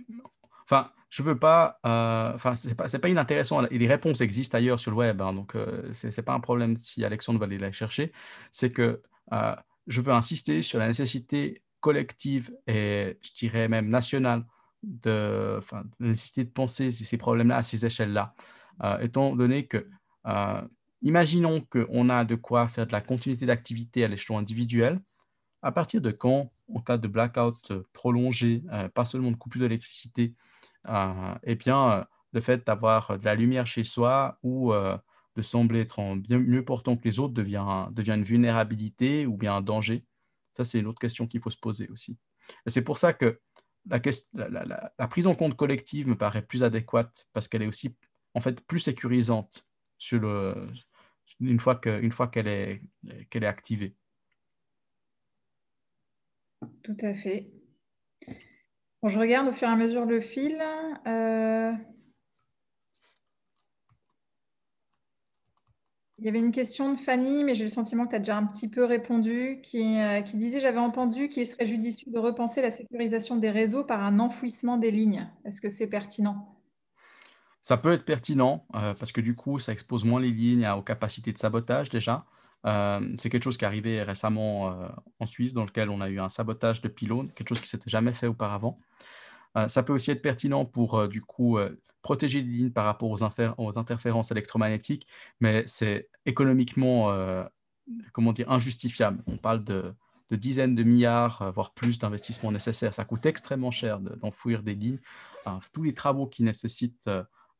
Speaker 2: Enfin, je veux pas, euh, enfin, c'est pas, pas inintéressant. Et les réponses existent ailleurs sur le web, hein, donc euh, ce c'est pas un problème si Alexandre va aller la chercher. C'est que euh, je veux insister sur la nécessité collective et je dirais même nationale de, de penser ces problèmes-là à ces échelles-là, étant donné que Imaginons qu'on a de quoi faire de la continuité d'activité à l'échelon individuel. À partir de quand, en cas de blackout prolongé, pas seulement de coupure d'électricité, eh bien, euh, le fait d'avoir de la lumière chez soi ou euh, de sembler être bien mieux portant que les autres devient, devient une vulnérabilité ou bien un danger. Ça, c'est une autre question qu'il faut se poser aussi. c'est pour ça que la, prise en compte collective me paraît plus adéquate parce qu'elle est aussi en fait plus sécurisante sur le, une fois qu'elle est, est activée.
Speaker 1: Tout à fait je regarde au fur et à mesure le fil. Euh, il y avait une question de Fanny, mais j'ai le sentiment que tu as déjà un petit peu répondu, euh, qui, disait, j'avais entendu qu'il serait judicieux de repenser la sécurisation des réseaux par un enfouissement des lignes. Est-ce que c'est pertinent
Speaker 2: Ça peut être pertinent, euh, parce que du coup, ça expose moins les lignes aux capacités de sabotage déjà. Euh, c'est quelque chose qui est arrivé récemment euh, en Suisse, dans lequel on a eu un sabotage de pylônes, quelque chose qui s'était jamais fait auparavant. Euh, ça peut aussi être pertinent pour, du coup, protéger les lignes par rapport aux, interférences électromagnétiques, mais c'est économiquement, comment dire, injustifiable. On parle de, dizaines de milliards, voire plus d'investissements nécessaires. Ça coûte extrêmement cher d'enfouir des lignes. tous les travaux qui nécessitent,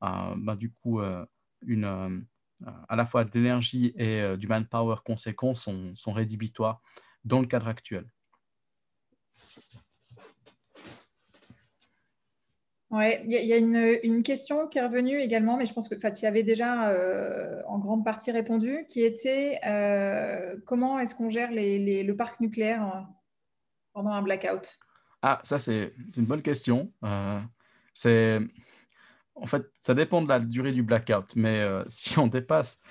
Speaker 2: bah, du coup, une à la fois de l'énergie et euh, du manpower conséquent sont, sont rédhibitoires dans le cadre actuel.
Speaker 1: Oui, il y a une, une, question qui est revenue également, mais je pense que tu avais déjà euh, en grande partie répondu, qui était euh, comment est-ce qu'on gère le parc nucléaire pendant un blackout
Speaker 2: Ah, ça c'est une bonne question. c'est en fait, ça dépend de la durée du blackout, mais euh, si on dépasse,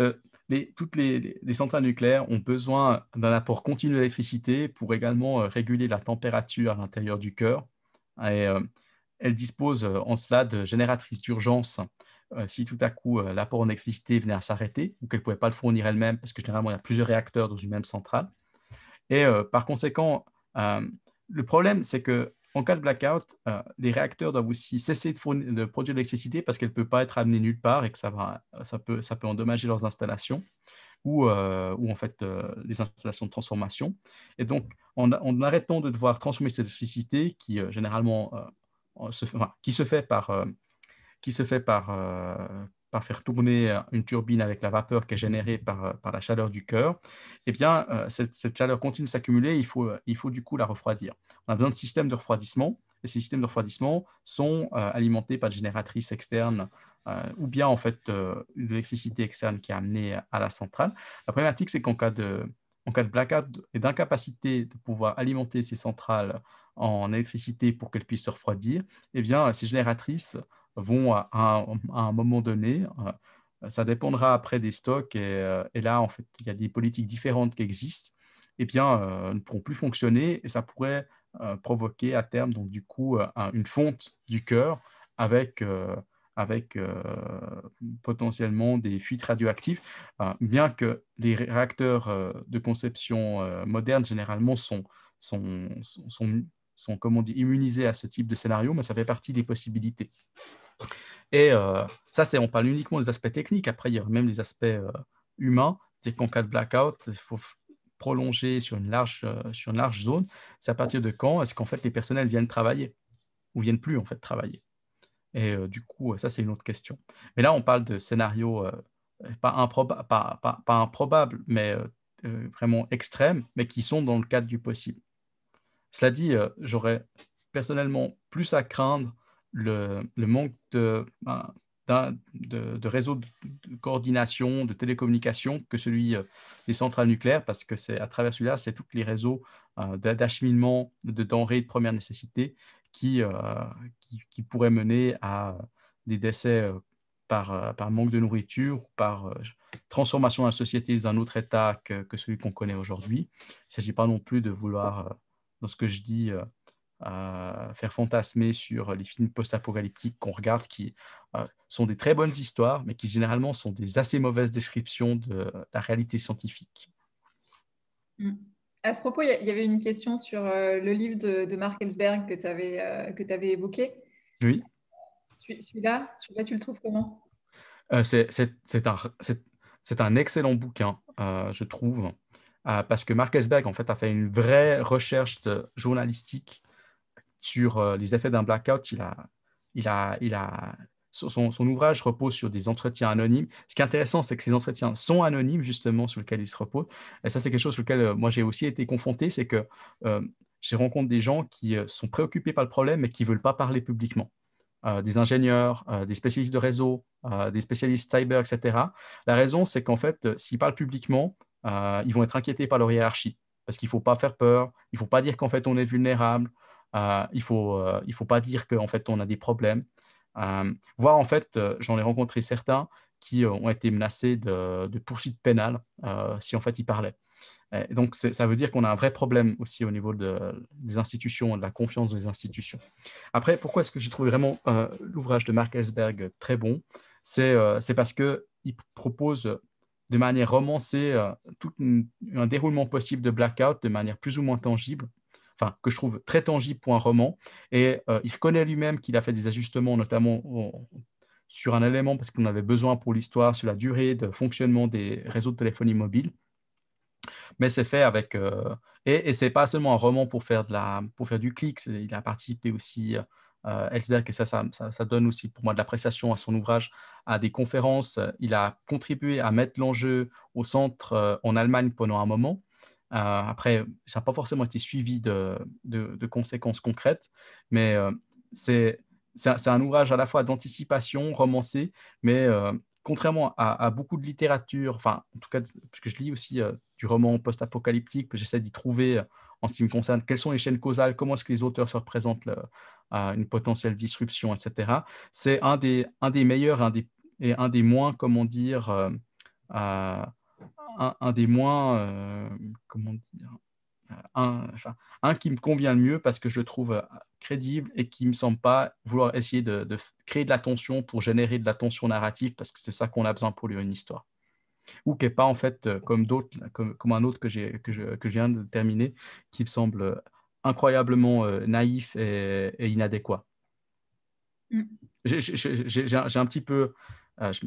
Speaker 2: euh, les, toutes les, centrales nucléaires ont besoin d'un apport continu d'électricité pour également euh, réguler la température à l'intérieur du cœur. Et elles disposent en cela de génératrices d'urgence si tout à coup l'apport en électricité venait à s'arrêter ou qu'elles ne pouvaient pas le fournir elles-mêmes, parce que généralement il y a plusieurs réacteurs dans une même centrale. Et par conséquent, le problème, c'est que en cas de blackout, euh, les réacteurs doivent aussi cesser de, de produire de l'électricité parce qu'elle ne peut pas être amenée nulle part et que ça, va, ça, peut, ça peut endommager leurs installations ou, euh, ou en fait euh, les installations de transformation. Et donc, en, arrêtant de devoir transformer cette électricité qui généralement se qui se fait par, qui se fait par, par faire tourner une turbine avec la vapeur qui est générée par, par la chaleur du cœur, eh bien, cette, cette chaleur continue de s'accumuler, il faut, il faut du coup la refroidir. On a besoin de systèmes de refroidissement, et ces systèmes de refroidissement sont alimentés par des génératrices externes ou bien en fait une électricité externe qui est amenée à la centrale. La problématique, c'est qu'en cas de, en cas de blackout et d'incapacité de pouvoir alimenter ces centrales en électricité pour qu'elles puissent se refroidir, et eh bien, ces génératrices vont à un, moment donné, euh, ça dépendra après des stocks, euh, et, là, en fait, il y a des politiques différentes qui existent, et eh bien, euh, ne pourront plus fonctionner, et ça pourrait provoquer à terme, donc du coup, une fonte du cœur avec avec potentiellement des fuites radioactives, bien que les réacteurs de conception moderne généralement sont, sont, sont, comment dit, immunisés à ce type de scénario, mais ça fait partie des possibilités. Et euh, ça, c'est, on parle uniquement des aspects techniques. Après, il y a même les aspects euh, humains. C'est qu'en cas de blackout, il faut prolonger sur une large, euh, sur une large zone. C'est à partir de quand est-ce qu'en fait les personnels viennent travailler ou viennent plus en fait travailler Et du coup, ça, c'est une autre question. Mais là, on parle de scénarios pas, pas, improbables, mais vraiment extrêmes, mais qui sont dans le cadre du possible. Cela dit, j'aurais personnellement plus à craindre le, manque de, ben, de, de réseau de coordination, de télécommunication que celui euh, des centrales nucléaires, parce que c'est à travers celui-là, c'est tous les réseaux euh, d'acheminement de denrées de première nécessité qui, euh, qui, qui, pourraient mener à des décès par, par, manque de nourriture, ou par transformation de la société dans un autre état que, que celui qu'on connaît aujourd'hui. Il ne s'agit pas non plus de vouloir, dans ce que je dis, faire fantasmer sur les films post-apocalyptiques qu'on regarde qui euh, sont des très bonnes histoires, mais qui généralement sont des assez mauvaises descriptions de la réalité scientifique.
Speaker 1: Mm. À ce propos, il y avait une question sur euh, le livre de, de Mark Ellsberg que tu avais, euh, avais évoqué. Oui. Celui-là, tu le trouves comment
Speaker 2: C'est un, excellent bouquin, je trouve, parce que Mark Ellsberg, en fait, a fait une vraie recherche journalistique sur euh, les effets d'un blackout. Il a, il a, il a, son, ouvrage repose sur des entretiens anonymes. Ce qui est intéressant, c'est que ces entretiens sont anonymes, justement, sur lesquels il se reposent. Et ça, c'est quelque chose sur lequel euh, moi, j'ai aussi été confronté, c'est que euh, j'ai rencontré rencontre des gens qui sont préoccupés par le problème, mais qui ne veulent pas parler publiquement. des ingénieurs, des spécialistes de réseau, des spécialistes cyber, etc. La raison, c'est qu'en fait, s'ils parlent publiquement, ils vont être inquiétés par leur hiérarchie, parce qu'il ne faut pas faire peur, il ne faut pas dire qu'en fait, on est vulnérable. Euh, il ne euh, faut, pas dire qu'en fait, on a des problèmes. Euh, voire, en fait, j'en ai rencontré certains qui ont été menacés de, poursuites pénales si, en fait, ils parlaient. donc, ça veut dire qu'on a un vrai problème aussi au niveau des institutions, de la confiance dans les institutions. Après, pourquoi est-ce que j'ai trouvé vraiment l'ouvrage de Mark Ellsberg très bon C'est parce qu'il propose de manière romancée tout un déroulement possible de blackout de manière plus ou moins tangible que je trouve très tangible pour un roman. Et euh, il connaît lui-même qu'il a fait des ajustements, notamment sur un élément parce qu'on avait besoin pour l'histoire, sur la durée de fonctionnement des réseaux de téléphonie mobile. Mais c'est fait avec... Euh, et, ce n'est pas seulement un roman pour faire, de la, pour faire du clic, il a participé aussi... Euh, euh et ça donne aussi pour moi de l'appréciation à son ouvrage, à des conférences. Il a contribué à mettre l'enjeu au centre en Allemagne pendant un moment. Euh, après, ça n'a pas forcément été suivi de, conséquences concrètes, mais euh, c'est un, un, ouvrage à la fois d'anticipation, romancé, mais euh, contrairement à, beaucoup de littérature, enfin, en tout cas, puisque je lis aussi du roman post-apocalyptique, j'essaie d'y trouver, en ce qui me concerne, quelles sont les chaînes causales, comment est-ce que les auteurs se représentent à une potentielle disruption, etc. C'est un des, un des meilleurs un des, et un des moins, comment dire, un, des moins, euh, comment dire, euh, un, qui me convient le mieux parce que je le trouve euh, crédible et qui ne me semble pas vouloir essayer de, créer de l'attention pour générer de la tension narrative parce que c'est ça qu'on a besoin pour lire une histoire. Ou qui n'est pas en fait comme d'autres, comme, un autre que, que, je, que je viens de terminer, qui me semble incroyablement naïf et, inadéquat. Mm. J'ai un petit peu ah, je,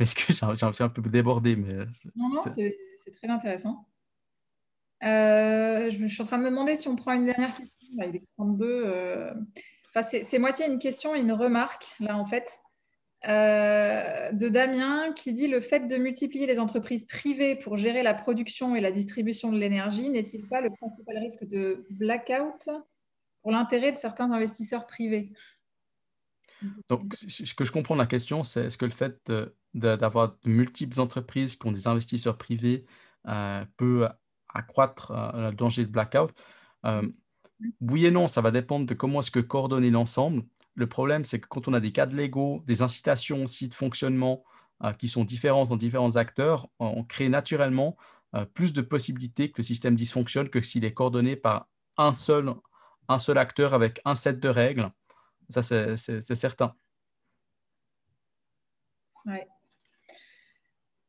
Speaker 2: m'excuse, j'ai un, un peu débordé, mais... Euh,
Speaker 1: non, non, c'est très intéressant. Euh, je, suis en train de me demander si on prend une dernière question. il est 32. Euh. Enfin, c'est moitié une question et une remarque, là, en fait, de Damien qui dit Le fait de multiplier les entreprises privées pour gérer la production et la distribution de l'énergie n'est-il pas le principal risque de blackout pour l'intérêt de certains investisseurs privés
Speaker 2: donc, ce que je comprends de la question, c'est est-ce que le fait euh, d'avoir de, multiples entreprises qui ont des investisseurs privés euh, peut accroître euh, le danger de blackout Oui et non, ça va dépendre de comment est-ce que coordonner l'ensemble. Le problème, c'est que quand on a des cas de légaux, des incitations aussi de fonctionnement qui sont différentes en différents acteurs, on crée naturellement plus de possibilités que le système dysfonctionne que s'il est coordonné par un seul acteur avec un set de règles ça, c'est certain.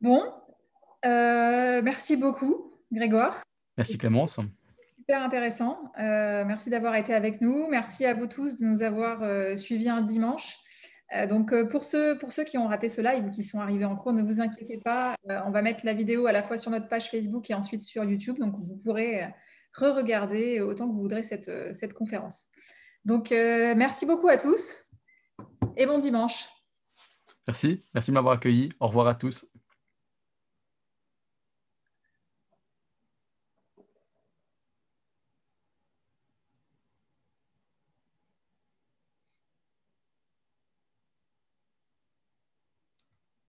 Speaker 1: Bon, euh, merci beaucoup, Grégoire.
Speaker 2: Merci Clémence.
Speaker 1: Super intéressant. Euh, merci d'avoir été avec nous. Merci à vous tous de nous avoir suivi euh, suivis un dimanche. donc pour ceux, qui ont raté ce live ou qui sont arrivés en cours, ne vous inquiétez pas. on va mettre la vidéo à la fois sur notre page Facebook et ensuite sur YouTube. Donc vous pourrez re-regarder autant que vous voudrez cette conférence. Donc, euh, merci beaucoup à tous et bon dimanche.
Speaker 2: Merci, merci de m'avoir accueilli. Au revoir à tous.